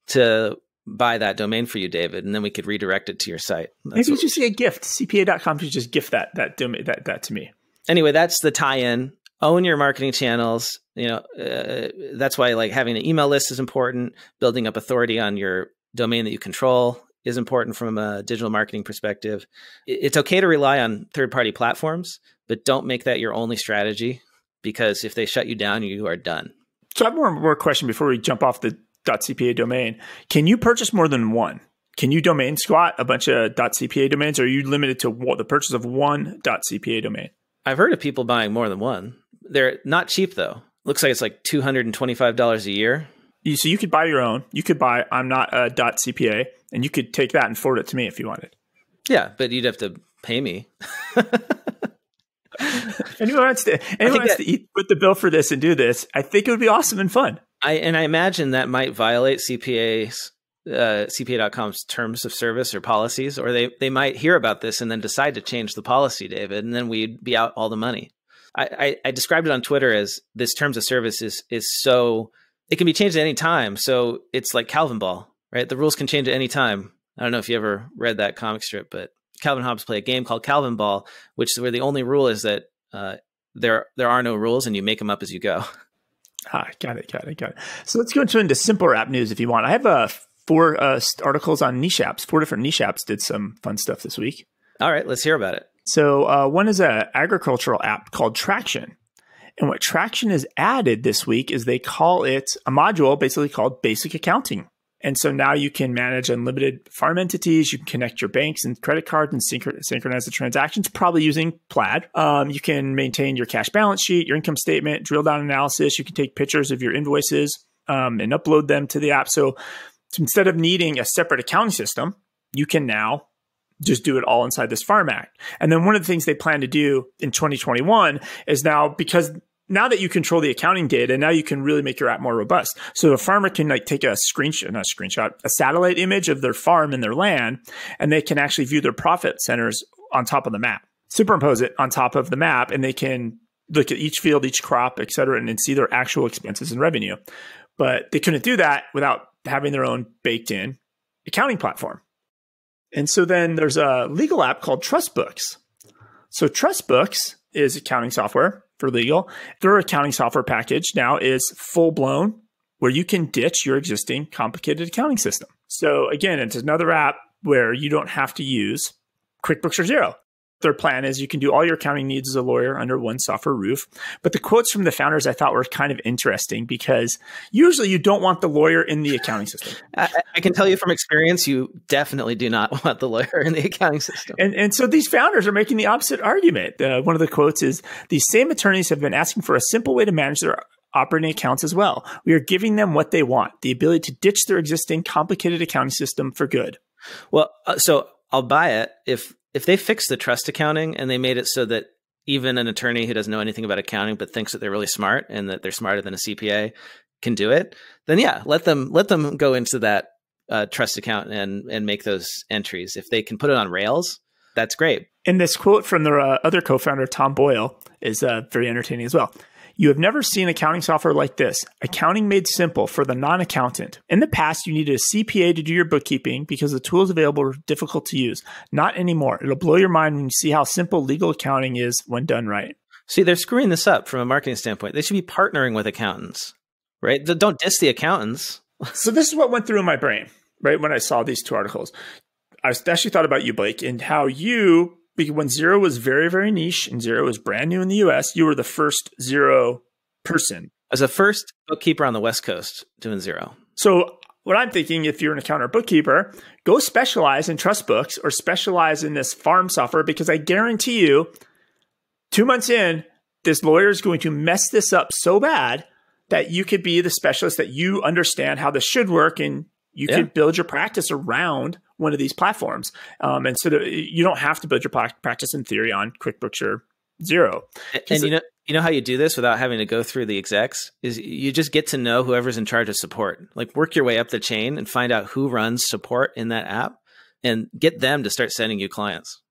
to buy that domain for you, David, and then we could redirect it to your site. That's maybe you just say a gift. CPA.com should just gift that that domain that that to me. Anyway, that's the tie-in own your marketing channels you know uh, that's why like having an email list is important building up authority on your domain that you control is important from a digital marketing perspective it's okay to rely on third party platforms but don't make that your only strategy because if they shut you down you are done so i have one more question before we jump off the cpa domain can you purchase more than one can you domain squat a bunch of cpa domains or are you limited to the purchase of one cpa domain i've heard of people buying more than one they're not cheap though. Looks like it's like two hundred and twenty-five dollars a year. So you could buy your own. You could buy I'm not a dot CPA, and you could take that and forward it to me if you wanted. Yeah, but you'd have to pay me. anyone wants to anyone wants that, to eat, put the bill for this and do this, I think it would be awesome and fun. I and I imagine that might violate CPA's uh, CPA.com's terms of service or policies, or they they might hear about this and then decide to change the policy, David, and then we'd be out all the money. I, I, described it on Twitter as this terms of service is is so it can be changed at any time. So it's like Calvin Ball, right? The rules can change at any time. I don't know if you ever read that comic strip, but Calvin Hobbes play a game called Calvin Ball, which is where the only rule is that uh, there there are no rules and you make them up as you go. Ah, got it, got it, got it. So let's go into, into simpler app news if you want. I have uh, four uh, articles on niche apps. Four different niche apps did some fun stuff this week. All right, let's hear about it. So uh, one is an agricultural app called Traction. And what Traction has added this week is they call it a module basically called Basic Accounting. And so now you can manage unlimited farm entities. You can connect your banks and credit cards and synchronize the transactions, probably using Plaid. Um, you can maintain your cash balance sheet, your income statement, drill down analysis. You can take pictures of your invoices um, and upload them to the app. so instead of needing a separate accounting system, you can now just do it all inside this Farm Act. And then one of the things they plan to do in 2021 is now because now that you control the accounting data, now you can really make your app more robust. So a farmer can like take a screenshot, not a screenshot, a satellite image of their farm and their land, and they can actually view their profit centers on top of the map, superimpose it on top of the map, and they can look at each field, each crop, et cetera, and, and see their actual expenses and revenue. But they couldn't do that without having their own baked in accounting platform. And so then there's a legal app called TrustBooks. So TrustBooks is accounting software for legal. Their accounting software package now is full blown where you can ditch your existing complicated accounting system. So again, it's another app where you don't have to use QuickBooks or Zero their plan is you can do all your accounting needs as a lawyer under one software roof. But the quotes from the founders I thought were kind of interesting because usually you don't want the lawyer in the accounting system. I, I can tell you from experience, you definitely do not want the lawyer in the accounting system. And, and so these founders are making the opposite argument. Uh, one of the quotes is these same attorneys have been asking for a simple way to manage their operating accounts as well. We are giving them what they want the ability to ditch their existing complicated accounting system for good. Well, uh, so I'll buy it if if they fixed the trust accounting and they made it so that even an attorney who doesn't know anything about accounting but thinks that they're really smart and that they're smarter than a CPA can do it, then yeah, let them let them go into that uh, trust account and and make those entries. If they can put it on Rails, that's great. And this quote from their uh, other co-founder Tom Boyle is uh, very entertaining as well. You have never seen accounting software like this, accounting made simple for the non accountant. In the past, you needed a CPA to do your bookkeeping because the tools available were difficult to use. Not anymore. It'll blow your mind when you see how simple legal accounting is when done right. See, they're screwing this up from a marketing standpoint. They should be partnering with accountants, right? Don't diss the accountants. so, this is what went through my brain, right, when I saw these two articles. I actually thought about you, Blake, and how you because when Zero was very, very niche and Zero was brand new in the US, you were the first Zero person. as a first bookkeeper on the West Coast doing Zero. So what I'm thinking, if you're an accountant bookkeeper, go specialize in trust books or specialize in this farm software because I guarantee you, two months in, this lawyer is going to mess this up so bad that you could be the specialist that you understand how this should work and you yeah. can build your practice around one of these platforms. Um, and so the, you don't have to build your practice in theory on QuickBooks or Zero. And, you know, you know how you do this without having to go through the execs is you just get to know whoever's in charge of support. Like work your way up the chain and find out who runs support in that app, and get them to start sending you clients.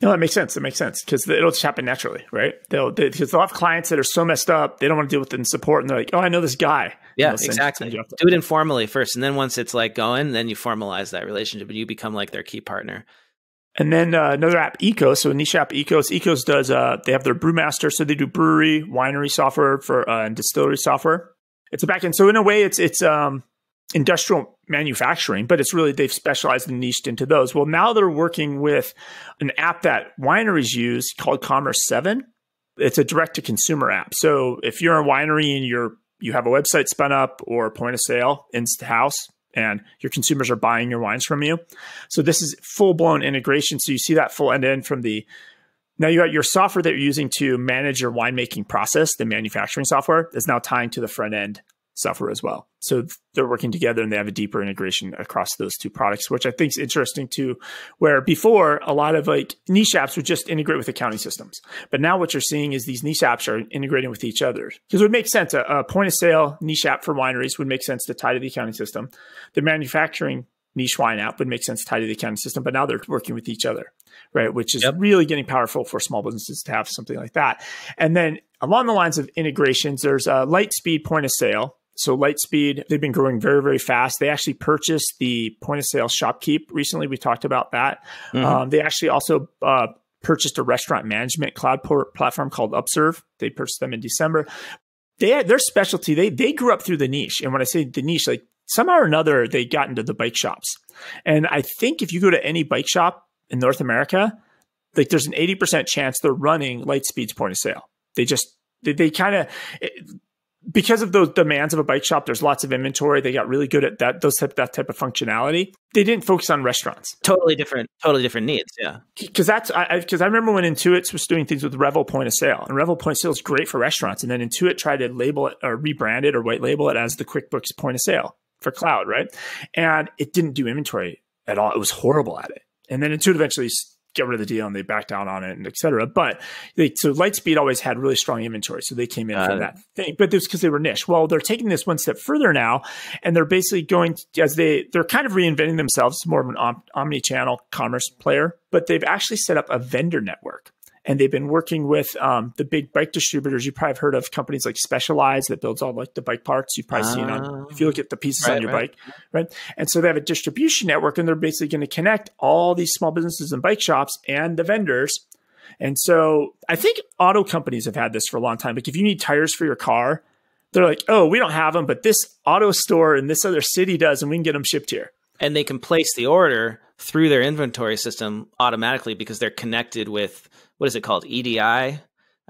No, that makes sense. That makes sense because it'll just happen naturally, right? They'll because they, will they will have clients that are so messed up they don't want to deal with it in support, and they're like, "Oh, I know this guy. Yeah, exactly. Do it informally first, and then once it's like going, then you formalize that relationship and you become like their key partner. And then uh, another app, Ecos. So niche app, Ecos. Ecos does. Uh, they have their brewmaster, so they do brewery, winery software for uh, and distillery software. It's a backend. So in a way, it's it's um, industrial manufacturing, but it's really they've specialized and niched into those. Well, now they're working with an app that wineries use called Commerce Seven. It's a direct to consumer app. So if you're a winery and you're you have a website spun up or point of sale in the house and your consumers are buying your wines from you. So this is full blown integration. So you see that full end to end from the now you got your software that you're using to manage your winemaking process, the manufacturing software is now tying to the front end suffer as well. So they're working together and they have a deeper integration across those two products, which I think is interesting too, where before a lot of like niche apps would just integrate with accounting systems. But now what you're seeing is these niche apps are integrating with each other because it would make sense. A, a point of sale niche app for wineries would make sense to tie to the accounting system. The manufacturing niche wine app would make sense tie to the accounting system, but now they're working with each other, right? Which is yep. really getting powerful for small businesses to have something like that. And then along the lines of integrations, there's a Lightspeed point of sale so Lightspeed, they've been growing very, very fast. They actually purchased the point of sale ShopKeep recently. We talked about that. Mm-hmm. Um, they actually also uh, purchased a restaurant management cloud platform called Upserve. They purchased them in December. They had their specialty. They they grew up through the niche, and when I say the niche, like somehow or another, they got into the bike shops. And I think if you go to any bike shop in North America, like there's an 80% chance they're running Lightspeed's point of sale. They just they, they kind of because of those demands of a bike shop, there's lots of inventory. They got really good at that those type that type of functionality. They didn't focus on restaurants. Totally different, totally different needs. Yeah, because that's because I, I, I, remember when Intuit was doing things with Revel Point of Sale, and Revel Point of Sale is great for restaurants, and then Intuit tried to label it or rebrand it or white label it as the QuickBooks Point of Sale for cloud, right? And it didn't do inventory at all. It was horrible at it. And then Intuit eventually get rid of the deal and they backed down on it and etc. But they, so Lightspeed always had really strong inventory. So they came in uh, for that thing, but it was because they were niche. Well, they're taking this one step further now and they're basically going to, as they, they're kind of reinventing themselves more of an om- omni channel commerce player, but they've actually set up a vendor network and they've been working with um, the big bike distributors. You probably have heard of companies like Specialized that builds all like the bike parts. You've probably uh, seen on ah. if you look at the pieces right, on your right. bike, right? And so they have a distribution network, and they're basically going to connect all these small businesses and bike shops and the vendors. And so I think auto companies have had this for a long time. Like if you need tires for your car, they're like, oh, we don't have them, but this auto store in this other city does, and we can get them shipped here. And they can place the order through their inventory system automatically because they're connected with what is it called? EDI.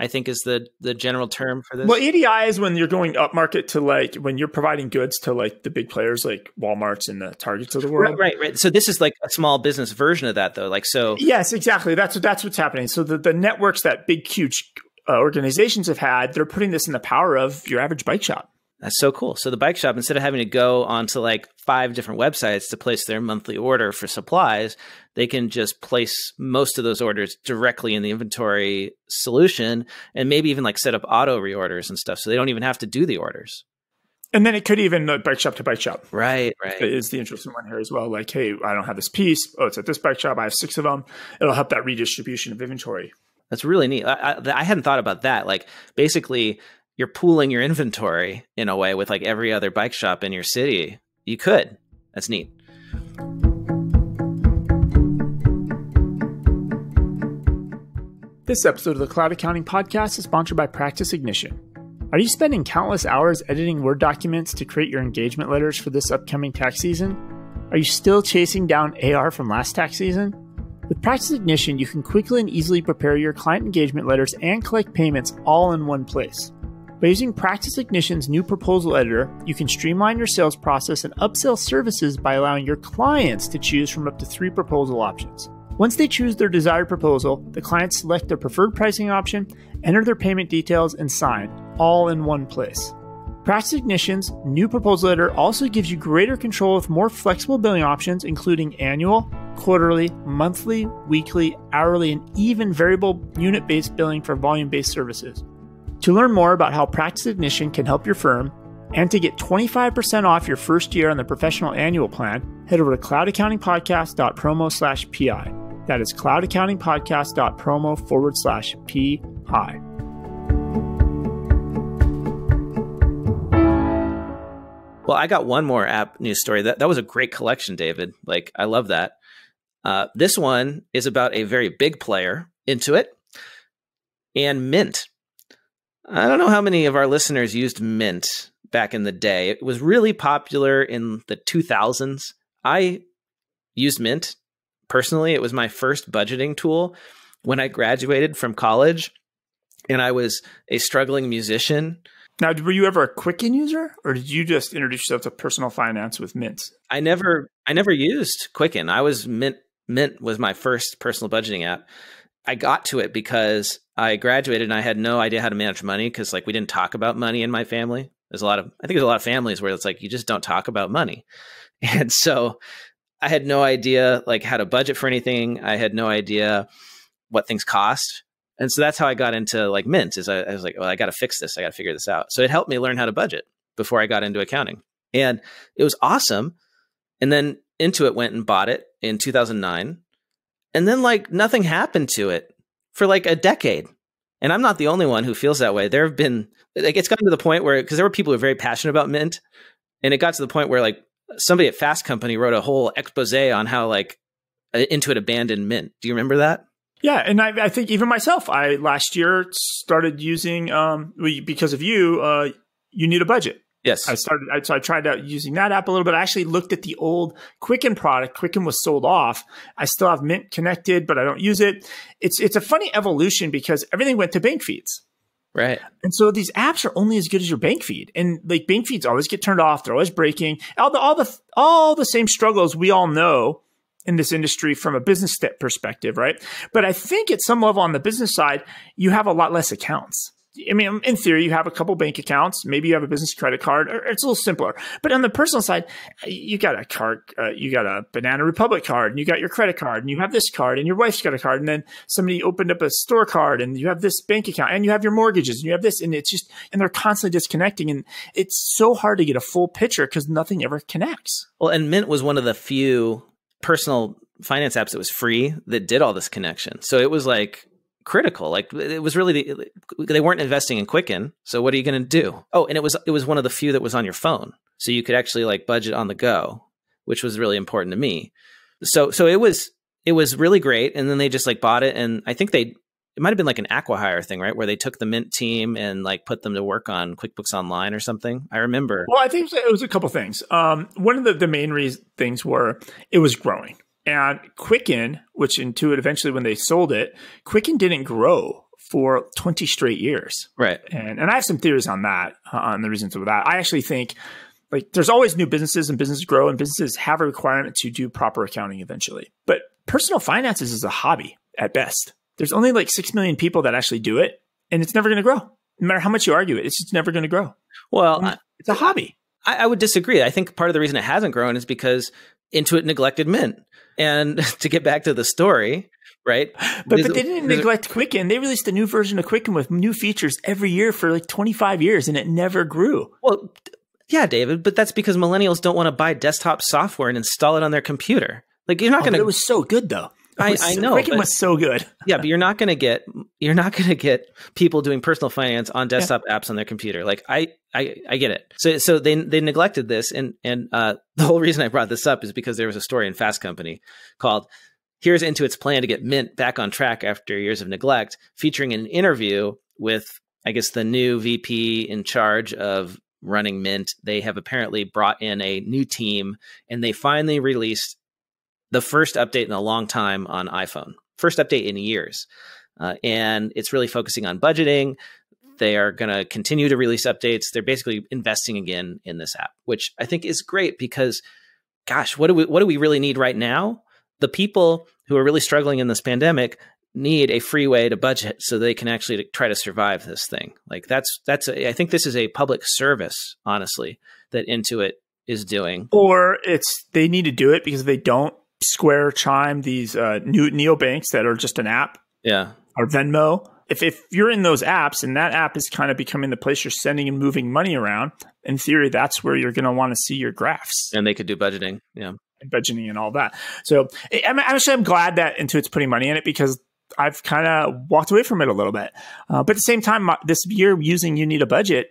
I think is the the general term for this. Well, EDI is when you're going upmarket to like when you're providing goods to like the big players like Walmart's and the Targets of the world. Right, right, right. So this is like a small business version of that though. Like so Yes, exactly. That's what that's what's happening. So the, the networks that big huge uh, organizations have had, they're putting this in the power of your average bike shop. That's so cool. So the bike shop, instead of having to go onto like five different websites to place their monthly order for supplies, they can just place most of those orders directly in the inventory solution and maybe even like set up auto reorders and stuff. So they don't even have to do the orders. And then it could even uh, bike shop to bike shop. Right, right. Is the interesting one here as well. Like, hey, I don't have this piece. Oh, it's at this bike shop. I have six of them. It'll help that redistribution of inventory. That's really neat. I, I, I hadn't thought about that. Like, basically, you're pooling your inventory in a way with like every other bike shop in your city. You could. That's neat. This episode of the Cloud Accounting Podcast is sponsored by Practice Ignition. Are you spending countless hours editing Word documents to create your engagement letters for this upcoming tax season? Are you still chasing down AR from last tax season? With Practice Ignition, you can quickly and easily prepare your client engagement letters and collect payments all in one place. By using Practice Ignition's new proposal editor, you can streamline your sales process and upsell services by allowing your clients to choose from up to three proposal options. Once they choose their desired proposal, the clients select their preferred pricing option, enter their payment details, and sign, all in one place. Practice Ignition's new proposal editor also gives you greater control with more flexible billing options, including annual, quarterly, monthly, weekly, hourly, and even variable unit based billing for volume based services. To learn more about how Practice Ignition can help your firm and to get 25% off your first year on the professional annual plan, head over to cloudaccountingpodcast.promo slash PI. That is cloudaccountingpodcast.promo forward slash PI. Well, I got one more app news story. That, that was a great collection, David. Like, I love that. Uh, this one is about a very big player, Intuit, and Mint. I don't know how many of our listeners used Mint back in the day. It was really popular in the 2000s. I used Mint personally. It was my first budgeting tool when I graduated from college and I was a struggling musician. Now, were you ever a Quicken user or did you just introduce yourself to personal finance with Mint? I never I never used Quicken. I was Mint Mint was my first personal budgeting app. I got to it because I graduated and I had no idea how to manage money because like we didn't talk about money in my family. There's a lot of I think there's a lot of families where it's like you just don't talk about money. And so I had no idea like how to budget for anything. I had no idea what things cost. And so that's how I got into like Mint is I, I was like, well, I got to fix this. I got to figure this out. So it helped me learn how to budget before I got into accounting. And it was awesome. And then Intuit went and bought it in 2009 and then like nothing happened to it for like a decade. And I'm not the only one who feels that way. There have been like it's gotten to the point where because there were people who were very passionate about Mint, and it got to the point where like somebody at Fast Company wrote a whole expose on how like uh, Intuit abandoned Mint. Do you remember that? Yeah, and I, I think even myself, I last year started using um because of you, uh, you need a budget. Yes. I started, I, so I tried out using that app a little bit. I actually looked at the old Quicken product. Quicken was sold off. I still have Mint connected, but I don't use it. It's, it's a funny evolution because everything went to bank feeds. Right. And so these apps are only as good as your bank feed. And like bank feeds always get turned off. They're always breaking. All the, all the, all the same struggles we all know in this industry from a business perspective, right? But I think at some level on the business side, you have a lot less accounts. I mean, in theory, you have a couple bank accounts. Maybe you have a business credit card. it's a little simpler. But on the personal side, you got a card, uh, you got a Banana Republic card, and you got your credit card, and you have this card, and your wife's got a card, and then somebody opened up a store card, and you have this bank account, and you have your mortgages, and you have this, and it's just, and they're constantly disconnecting, and it's so hard to get a full picture because nothing ever connects. Well, and Mint was one of the few personal finance apps that was free that did all this connection. So it was like critical. Like it was really the, they weren't investing in Quicken, so what are you going to do? Oh, and it was it was one of the few that was on your phone, so you could actually like budget on the go, which was really important to me. So so it was it was really great, and then they just like bought it, and I think they it might have been like an aquahire thing right where they took the mint team and like put them to work on quickbooks online or something i remember well i think it was a couple things um, one of the, the main things were it was growing and Quicken, which Intuit eventually, when they sold it, Quicken didn't grow for 20 straight years. Right. And, and I have some theories on that, uh, on the reasons for that. I actually think like there's always new businesses and businesses grow and businesses have a requirement to do proper accounting eventually. But personal finances is a hobby at best. There's only like 6 million people that actually do it and it's never going to grow. No matter how much you argue it, it's just never going to grow. Well, it's a hobby. I, I would disagree. I think part of the reason it hasn't grown is because Intuit neglected Mint. And to get back to the story, right? But, but they didn't neglect Quicken. They released a new version of Quicken with new features every year for like 25 years and it never grew. Well, yeah, David, but that's because millennials don't want to buy desktop software and install it on their computer. Like you're not oh, going to. It was so good though. I, I know. it but, was so good. yeah, but you're not going to get you're not going to get people doing personal finance on desktop yeah. apps on their computer. Like I, I I get it. So so they they neglected this, and and uh, the whole reason I brought this up is because there was a story in Fast Company called "Here's Intuit's Plan to Get Mint Back on Track After Years of Neglect," featuring an interview with I guess the new VP in charge of running Mint. They have apparently brought in a new team, and they finally released the first update in a long time on iPhone, first update in years. Uh, and it's really focusing on budgeting. They are going to continue to release updates. They're basically investing again in this app, which I think is great because, gosh, what do we what do we really need right now? The people who are really struggling in this pandemic need a free way to budget so they can actually try to survive this thing. Like that's that's a, I think this is a public service, honestly, that Intuit is doing. Or it's they need to do it because if they don't, Square, Chime, these uh, new neobanks that are just an app. Yeah. Or Venmo. If, if you're in those apps and that app is kind of becoming the place you're sending and moving money around, in theory, that's where you're going to want to see your graphs. And they could do budgeting. Yeah. And budgeting and all that. So I'm actually, I'm glad that Intuit's putting money in it because I've kind of walked away from it a little bit. Uh, but at the same time, my, this year using You Need a Budget,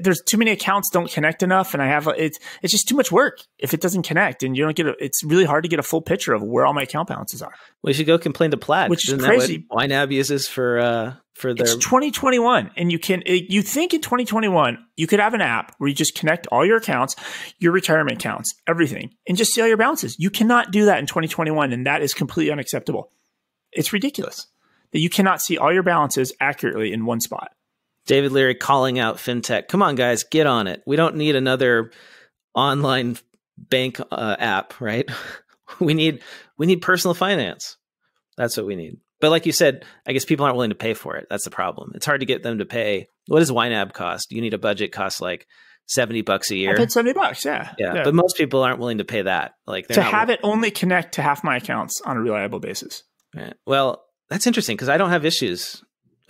there's too many accounts don't connect enough, and I have it's it's just too much work if it doesn't connect, and you don't get a, it's really hard to get a full picture of where all my account balances are. We should go complain to Plaid, which Isn't is crazy. Why Ab uses for uh for their it's 2021, and you can it, you think in 2021 you could have an app where you just connect all your accounts, your retirement accounts, everything, and just see all your balances. You cannot do that in 2021, and that is completely unacceptable. It's ridiculous that you cannot see all your balances accurately in one spot. David Leary calling out fintech. Come on, guys, get on it. We don't need another online bank uh, app, right? we need we need personal finance. That's what we need. But like you said, I guess people aren't willing to pay for it. That's the problem. It's hard to get them to pay. What does YNAB cost? You need a budget cost like seventy bucks a year. I paid seventy bucks, yeah. yeah. yeah. But most people aren't willing to pay that. Like to have it only connect to half my accounts on a reliable basis. Right. Well, that's interesting because I don't have issues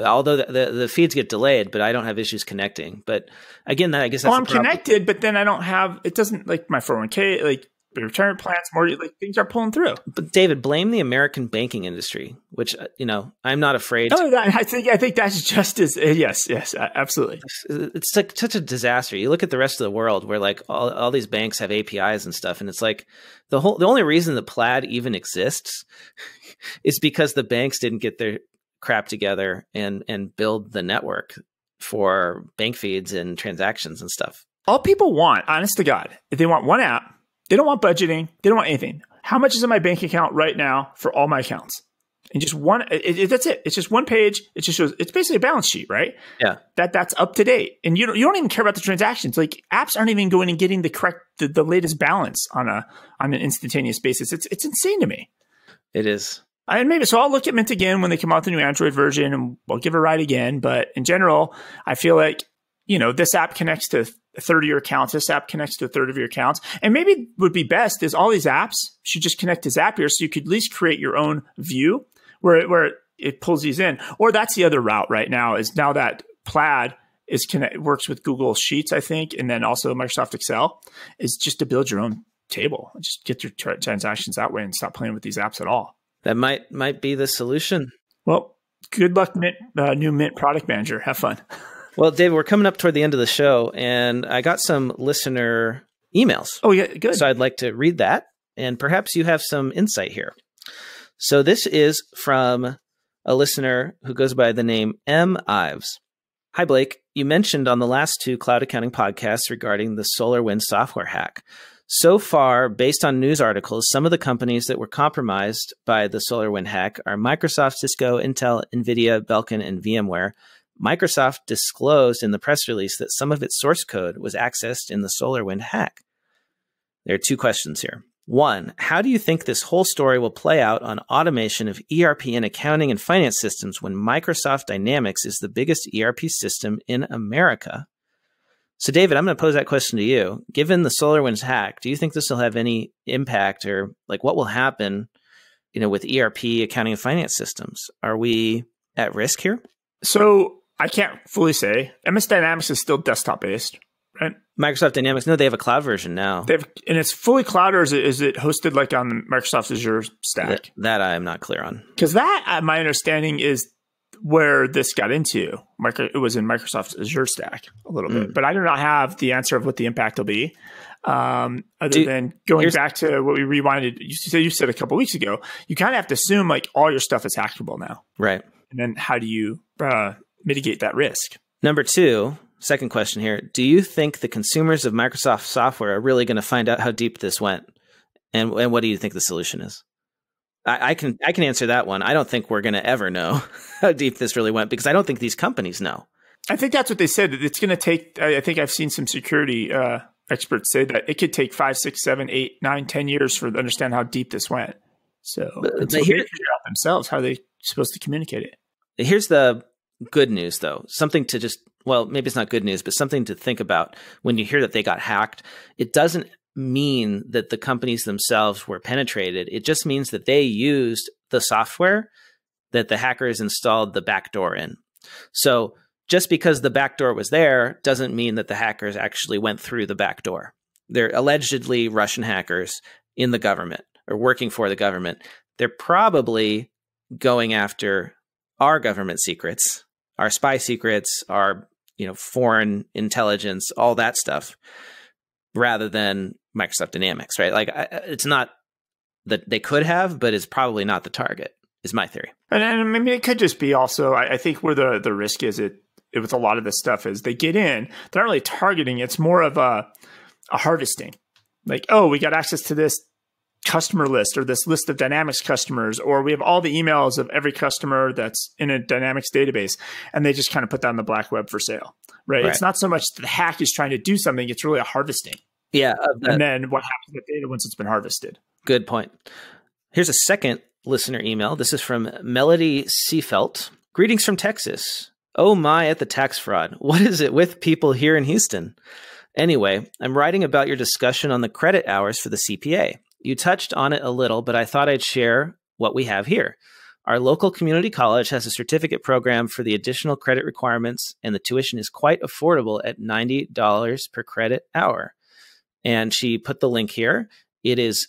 although the, the, the, feeds get delayed, but I don't have issues connecting. But again, that, I guess well, I'm connected, but then I don't have it. Doesn't like my 401k, like retirement plans, more like things are pulling through. But David, blame the American banking industry, which uh, you know I'm not afraid. Oh, that, I think I think that's just as uh, yes, yes, absolutely. It's, it's like such a disaster. You look at the rest of the world, where like all all these banks have APIs and stuff, and it's like the whole the only reason the plaid even exists is because the banks didn't get their crap together and and build the network for bank feeds and transactions and stuff. All people want, honest to God, if they want one app, they don't want budgeting, they don't want anything. How much is in my bank account right now for all my accounts? And just one, it, it, that's it. It's just one page. It just shows. It's basically a balance sheet, right? Yeah. That that's up to date, and you don't, you don't even care about the transactions. Like apps aren't even going and getting the correct the, the latest balance on a on an instantaneous basis. It's it's insane to me. It is. And maybe so I'll look at Mint again when they come out the new Android version and I'll give it a ride again. But in general, I feel like, you know, this app connects to a third of your accounts. This app connects to a third of your accounts. And maybe would be best is all these apps should just connect to Zapier so you could at least create your own view where it, where it pulls these in. Or that's the other route right now is now that Plaid is connect works with Google Sheets, I think, and then also Microsoft Excel is just to build your own table. Just get your transactions that way and stop playing with these apps at all that might might be the solution. Well, good luck, Mint, uh, new Mint product manager. Have fun. well, Dave, we're coming up toward the end of the show, and I got some listener emails. Oh, yeah, good. So I'd like to read that, and perhaps you have some insight here. So this is from a listener who goes by the name M. Ives. Hi, Blake. You mentioned on the last two cloud accounting podcasts regarding the SolarWinds software hack. So far, based on news articles, some of the companies that were compromised by the SolarWind hack are Microsoft, Cisco, Intel, NVIDIA, Belkin, and VMware. Microsoft disclosed in the press release that some of its source code was accessed in the SolarWind hack. There are two questions here. One, how do you think this whole story will play out on automation of ERP and accounting and finance systems when Microsoft Dynamics is the biggest ERP system in America? So, David, I'm going to pose that question to you. Given the SolarWinds hack, do you think this will have any impact, or like what will happen, you know, with ERP, accounting, and finance systems? Are we at risk here? So, I can't fully say. MS Dynamics is still desktop based, right? Microsoft Dynamics. No, they have a cloud version now. They've and it's fully cloud, or is it, is it hosted like on Microsoft's Azure stack? That, that I am not clear on. Because that, uh, my understanding is where this got into. It was in Microsoft's Azure stack a little bit, hmm. but I do not have the answer of what the impact will be. Um, other do, than going back to what we rewinded, you said you said a couple weeks ago, you kind of have to assume like all your stuff is hackable now, right? And then how do you uh, mitigate that risk? Number two, second question here: Do you think the consumers of Microsoft software are really going to find out how deep this went, and and what do you think the solution is? I, I can I can answer that one. I don't think we're going to ever know how deep this really went because I don't think these companies know. I think that's what they said. It's going to take. I think I've seen some security uh, experts say that it could take five, six, seven, eight, nine, ten years for to understand how deep this went. So but, but here, they figure out themselves how they're supposed to communicate it. Here's the good news, though. Something to just well, maybe it's not good news, but something to think about when you hear that they got hacked. It doesn't mean that the companies themselves were penetrated. It just means that they used the software that the hackers installed the backdoor in. So just because the backdoor was there doesn't mean that the hackers actually went through the backdoor. They're allegedly Russian hackers in the government or working for the government. They're probably going after our government secrets, our spy secrets, our you know foreign intelligence, all that stuff rather than Microsoft Dynamics, right? Like I, it's not that they could have, but it's probably not the target. Is my theory. And, and I mean, it could just be also. I, I think where the the risk is it, it with a lot of this stuff is they get in, they're not really targeting. It's more of a a harvesting. Like, oh, we got access to this customer list or this list of Dynamics customers, or we have all the emails of every customer that's in a Dynamics database, and they just kind of put that on the black web for sale, right? right. It's not so much the hack is trying to do something, it's really a harvesting. Yeah. Uh, and uh, then what happens with data once it's been harvested? Good point. Here's a second listener email. This is from Melody Seafelt. Greetings from Texas. Oh my, at the tax fraud. What is it with people here in Houston? Anyway, I'm writing about your discussion on the credit hours for the CPA. You touched on it a little, but I thought I'd share what we have here. Our local community college has a certificate program for the additional credit requirements, and the tuition is quite affordable at $90 per credit hour. And she put the link here. It is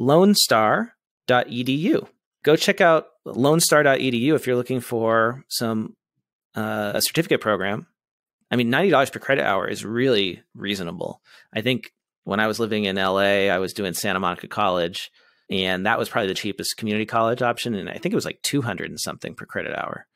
lonestar.edu. Go check out lonestar.edu if you're looking for some uh, a certificate program. I mean, $90 per credit hour is really reasonable. I think when I was living in LA, I was doing Santa Monica College, and that was probably the cheapest community college option. And I think it was like 200 and something per credit hour.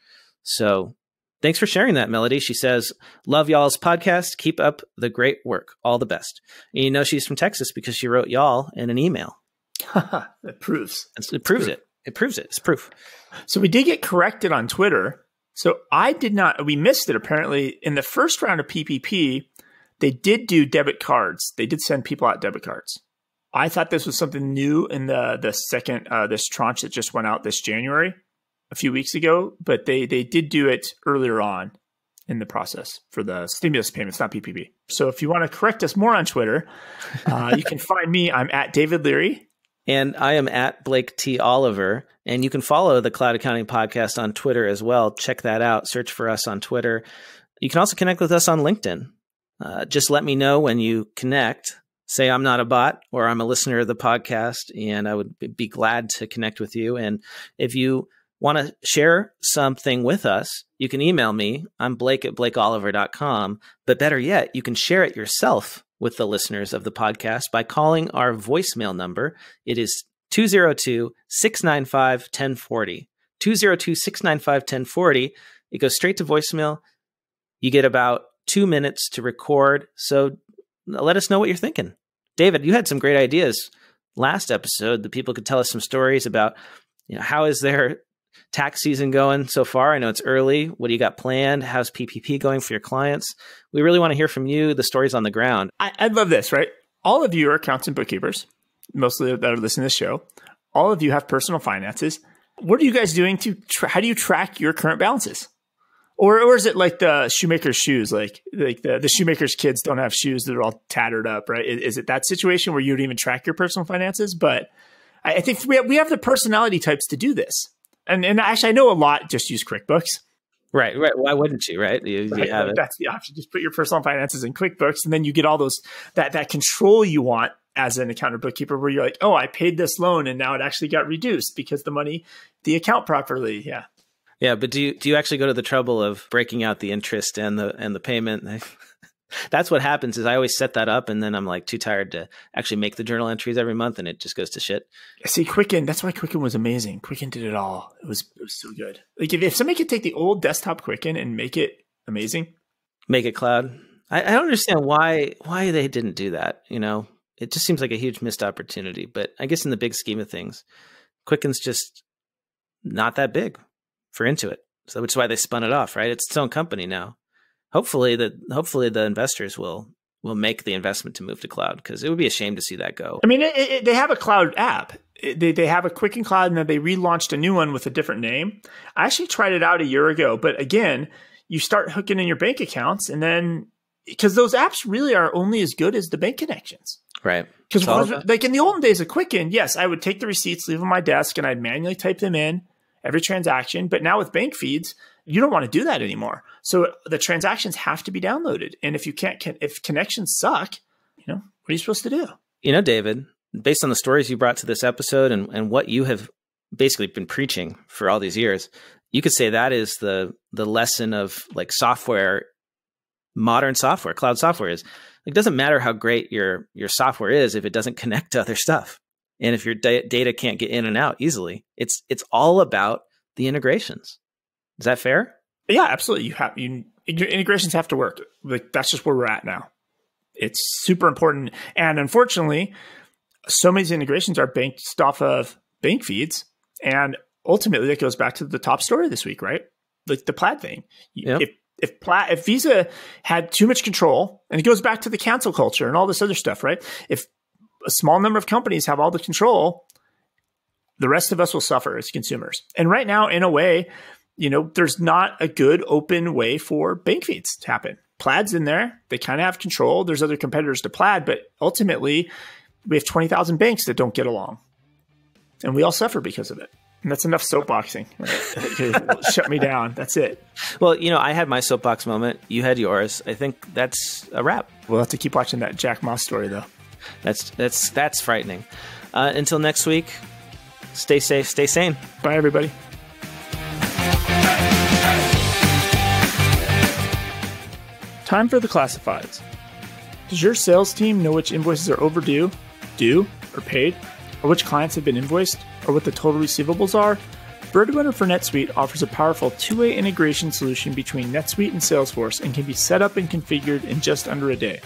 So Thanks for sharing that, Melody. She says, Love y'all's podcast. Keep up the great work. All the best. And you know she's from Texas because she wrote y'all in an email. it proves. It's, it proves it. It proves it. It's proof. So we did get corrected on Twitter. So I did not, we missed it apparently. In the first round of PPP, they did do debit cards. They did send people out debit cards. I thought this was something new in the the second uh, this tranche that just went out this January a few weeks ago, but they they did do it earlier on in the process for the stimulus payments, not PPP. So if you want to correct us more on Twitter, uh, you can find me. I'm at David Leary. And I am at Blake T. Oliver. And you can follow the Cloud Accounting Podcast on Twitter as well. Check that out. Search for us on Twitter. You can also connect with us on LinkedIn. Uh, just let me know when you connect. Say I'm not a bot or I'm a listener of the podcast, and I would be glad to connect with you. And if you want to share something with us, you can email me. I'm Blake at blakeoliver.com. But better yet, you can share it yourself with the listeners of the podcast by calling our voicemail number. It is 202 695 1040. 202 695 1040. It goes straight to voicemail. You get about two minutes to record. So let us know what you're thinking. David, you had some great ideas last episode that people could tell us some stories about you know, how is their tax season going so far? I know it's early. What do you got planned? How's PPP going for your clients? We really want to hear from you, the stories on the ground. I, I love this, right? All of you are accountants and bookkeepers, mostly that are listening to the show. All of you have personal finances. What are you guys doing to, how do you track your current balances? Or, or is it like the shoemaker's shoes? Like, like the, the shoemaker's kids don't have shoes that are all tattered up, right? Is, is it that situation where you don't even track your personal finances? But I, I think we have, we have the personality types to do this and and actually, I know a lot just use QuickBooks. Right, right. Why wouldn't you? Right, you, right. you have it. That's the option. Just put your personal finances in QuickBooks, and then you get all those that that control you want as an accountant bookkeeper, where you're like, oh, I paid this loan, and now it actually got reduced because the money, the account properly. Yeah. Yeah, but do you do you actually go to the trouble of breaking out the interest and the and the payment? that's what happens is I always set that up and then I'm like too tired to actually make the journal entries every month and it just goes to shit. See, Quicken, that's why Quicken was amazing. Quicken did it all. It was it was so good. Like if, if somebody could take the old desktop Quicken and make it amazing. Make it cloud. I, I don't understand why why they didn't do that, you know. It just seems like a huge missed opportunity, but I guess in the big scheme of things, Quicken's just not that big for Intuit. So which is why they spun it off, right? It's its own company now hopefully that hopefully the investors will will make the investment to move to cloud because it would be a shame to see that go. I mean, it, it, they have a cloud app. It, they they have a Quicken Cloud, and then they relaunched a new one with a different name. I actually tried it out a year ago, but again, you start hooking in your bank accounts, and then because those apps really are only as good as the bank connections. Right. Because like in the olden days of Quicken, yes, I would take the receipts, leave them on my desk, and I'd manually type them in every transaction. But now with bank feeds, you don't want to do that anymore. So the transactions have to be downloaded. And if you can't, can, if connections suck, you know, what are you supposed to do? You know, David, based on the stories you brought to this episode and, and what you have basically been preaching for all these years, you could say that is the, the lesson of like software, modern software, cloud software is it doesn't matter how great your, your software is if it doesn't connect to other stuff. And if your da data can't get in and out easily, it's, it's all about the integrations. Is that fair? Yeah, absolutely. You have you your integrations have to work. Like that's just where we're at now. It's super important, and unfortunately, so many integrations are based off of bank feeds, and ultimately that goes back to the top story this week, right? Like the Plaid thing. Yeah. If if Plaid, if Visa had too much control, and it goes back to the cancel culture and all this other stuff, right? If a small number of companies have all the control, the rest of us will suffer as consumers. And right now, in a way, you know, there's not a good open way for bank feeds to happen. Plaid's in there. They kind of have control. There's other competitors to Plaid, but ultimately, we have 20,000 banks that don't get along. And we all suffer because of it. And that's enough soapboxing. shut me down. That's it. Well, you know, I had my soapbox moment. You had yours. I think that's a wrap. We'll have to keep watching that Jack Ma story, though. That's that's that's frightening. Uh, until next week, stay safe, stay sane. Bye, everybody. Time for the classifieds. Does your sales team know which invoices are overdue, due, or paid, or which clients have been invoiced, or what the total receivables are? Birdwinner for NetSuite offers a powerful two way integration solution between NetSuite and Salesforce and can be set up and configured in just under a day.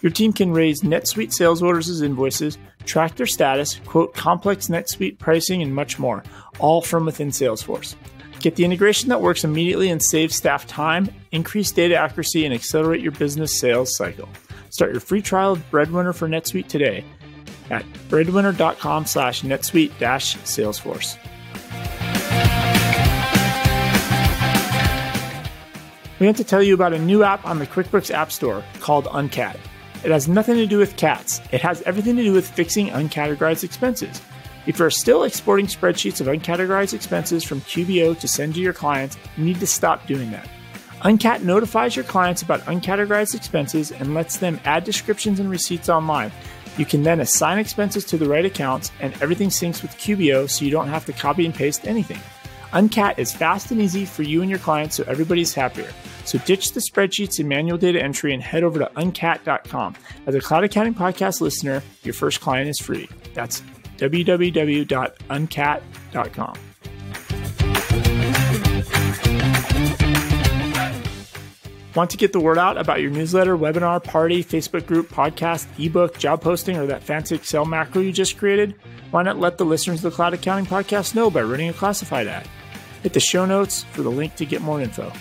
Your team can raise NetSuite sales orders as invoices, track their status, quote complex NetSuite pricing, and much more, all from within Salesforce. Get the integration that works immediately and saves staff time, increase data accuracy, and accelerate your business sales cycle. Start your free trial of Breadwinner for NetSuite today at breadwinner.com slash netsuite dash salesforce. We want to tell you about a new app on the QuickBooks App Store called Uncat. It has nothing to do with cats. It has everything to do with fixing uncategorized expenses. If you're still exporting spreadsheets of uncategorized expenses from QBO to send to your clients, you need to stop doing that. Uncat notifies your clients about uncategorized expenses and lets them add descriptions and receipts online. You can then assign expenses to the right accounts, and everything syncs with QBO so you don't have to copy and paste anything. Uncat is fast and easy for you and your clients so everybody's happier. So ditch the spreadsheets and manual data entry and head over to uncat.com. As a Cloud Accounting Podcast listener, your first client is free. That's www.uncat.com. Want to get the word out about your newsletter, webinar, party, Facebook group, podcast, ebook, job posting, or that fancy Excel macro you just created? Why not let the listeners of the Cloud Accounting Podcast know by running a classified ad? Hit the show notes for the link to get more info.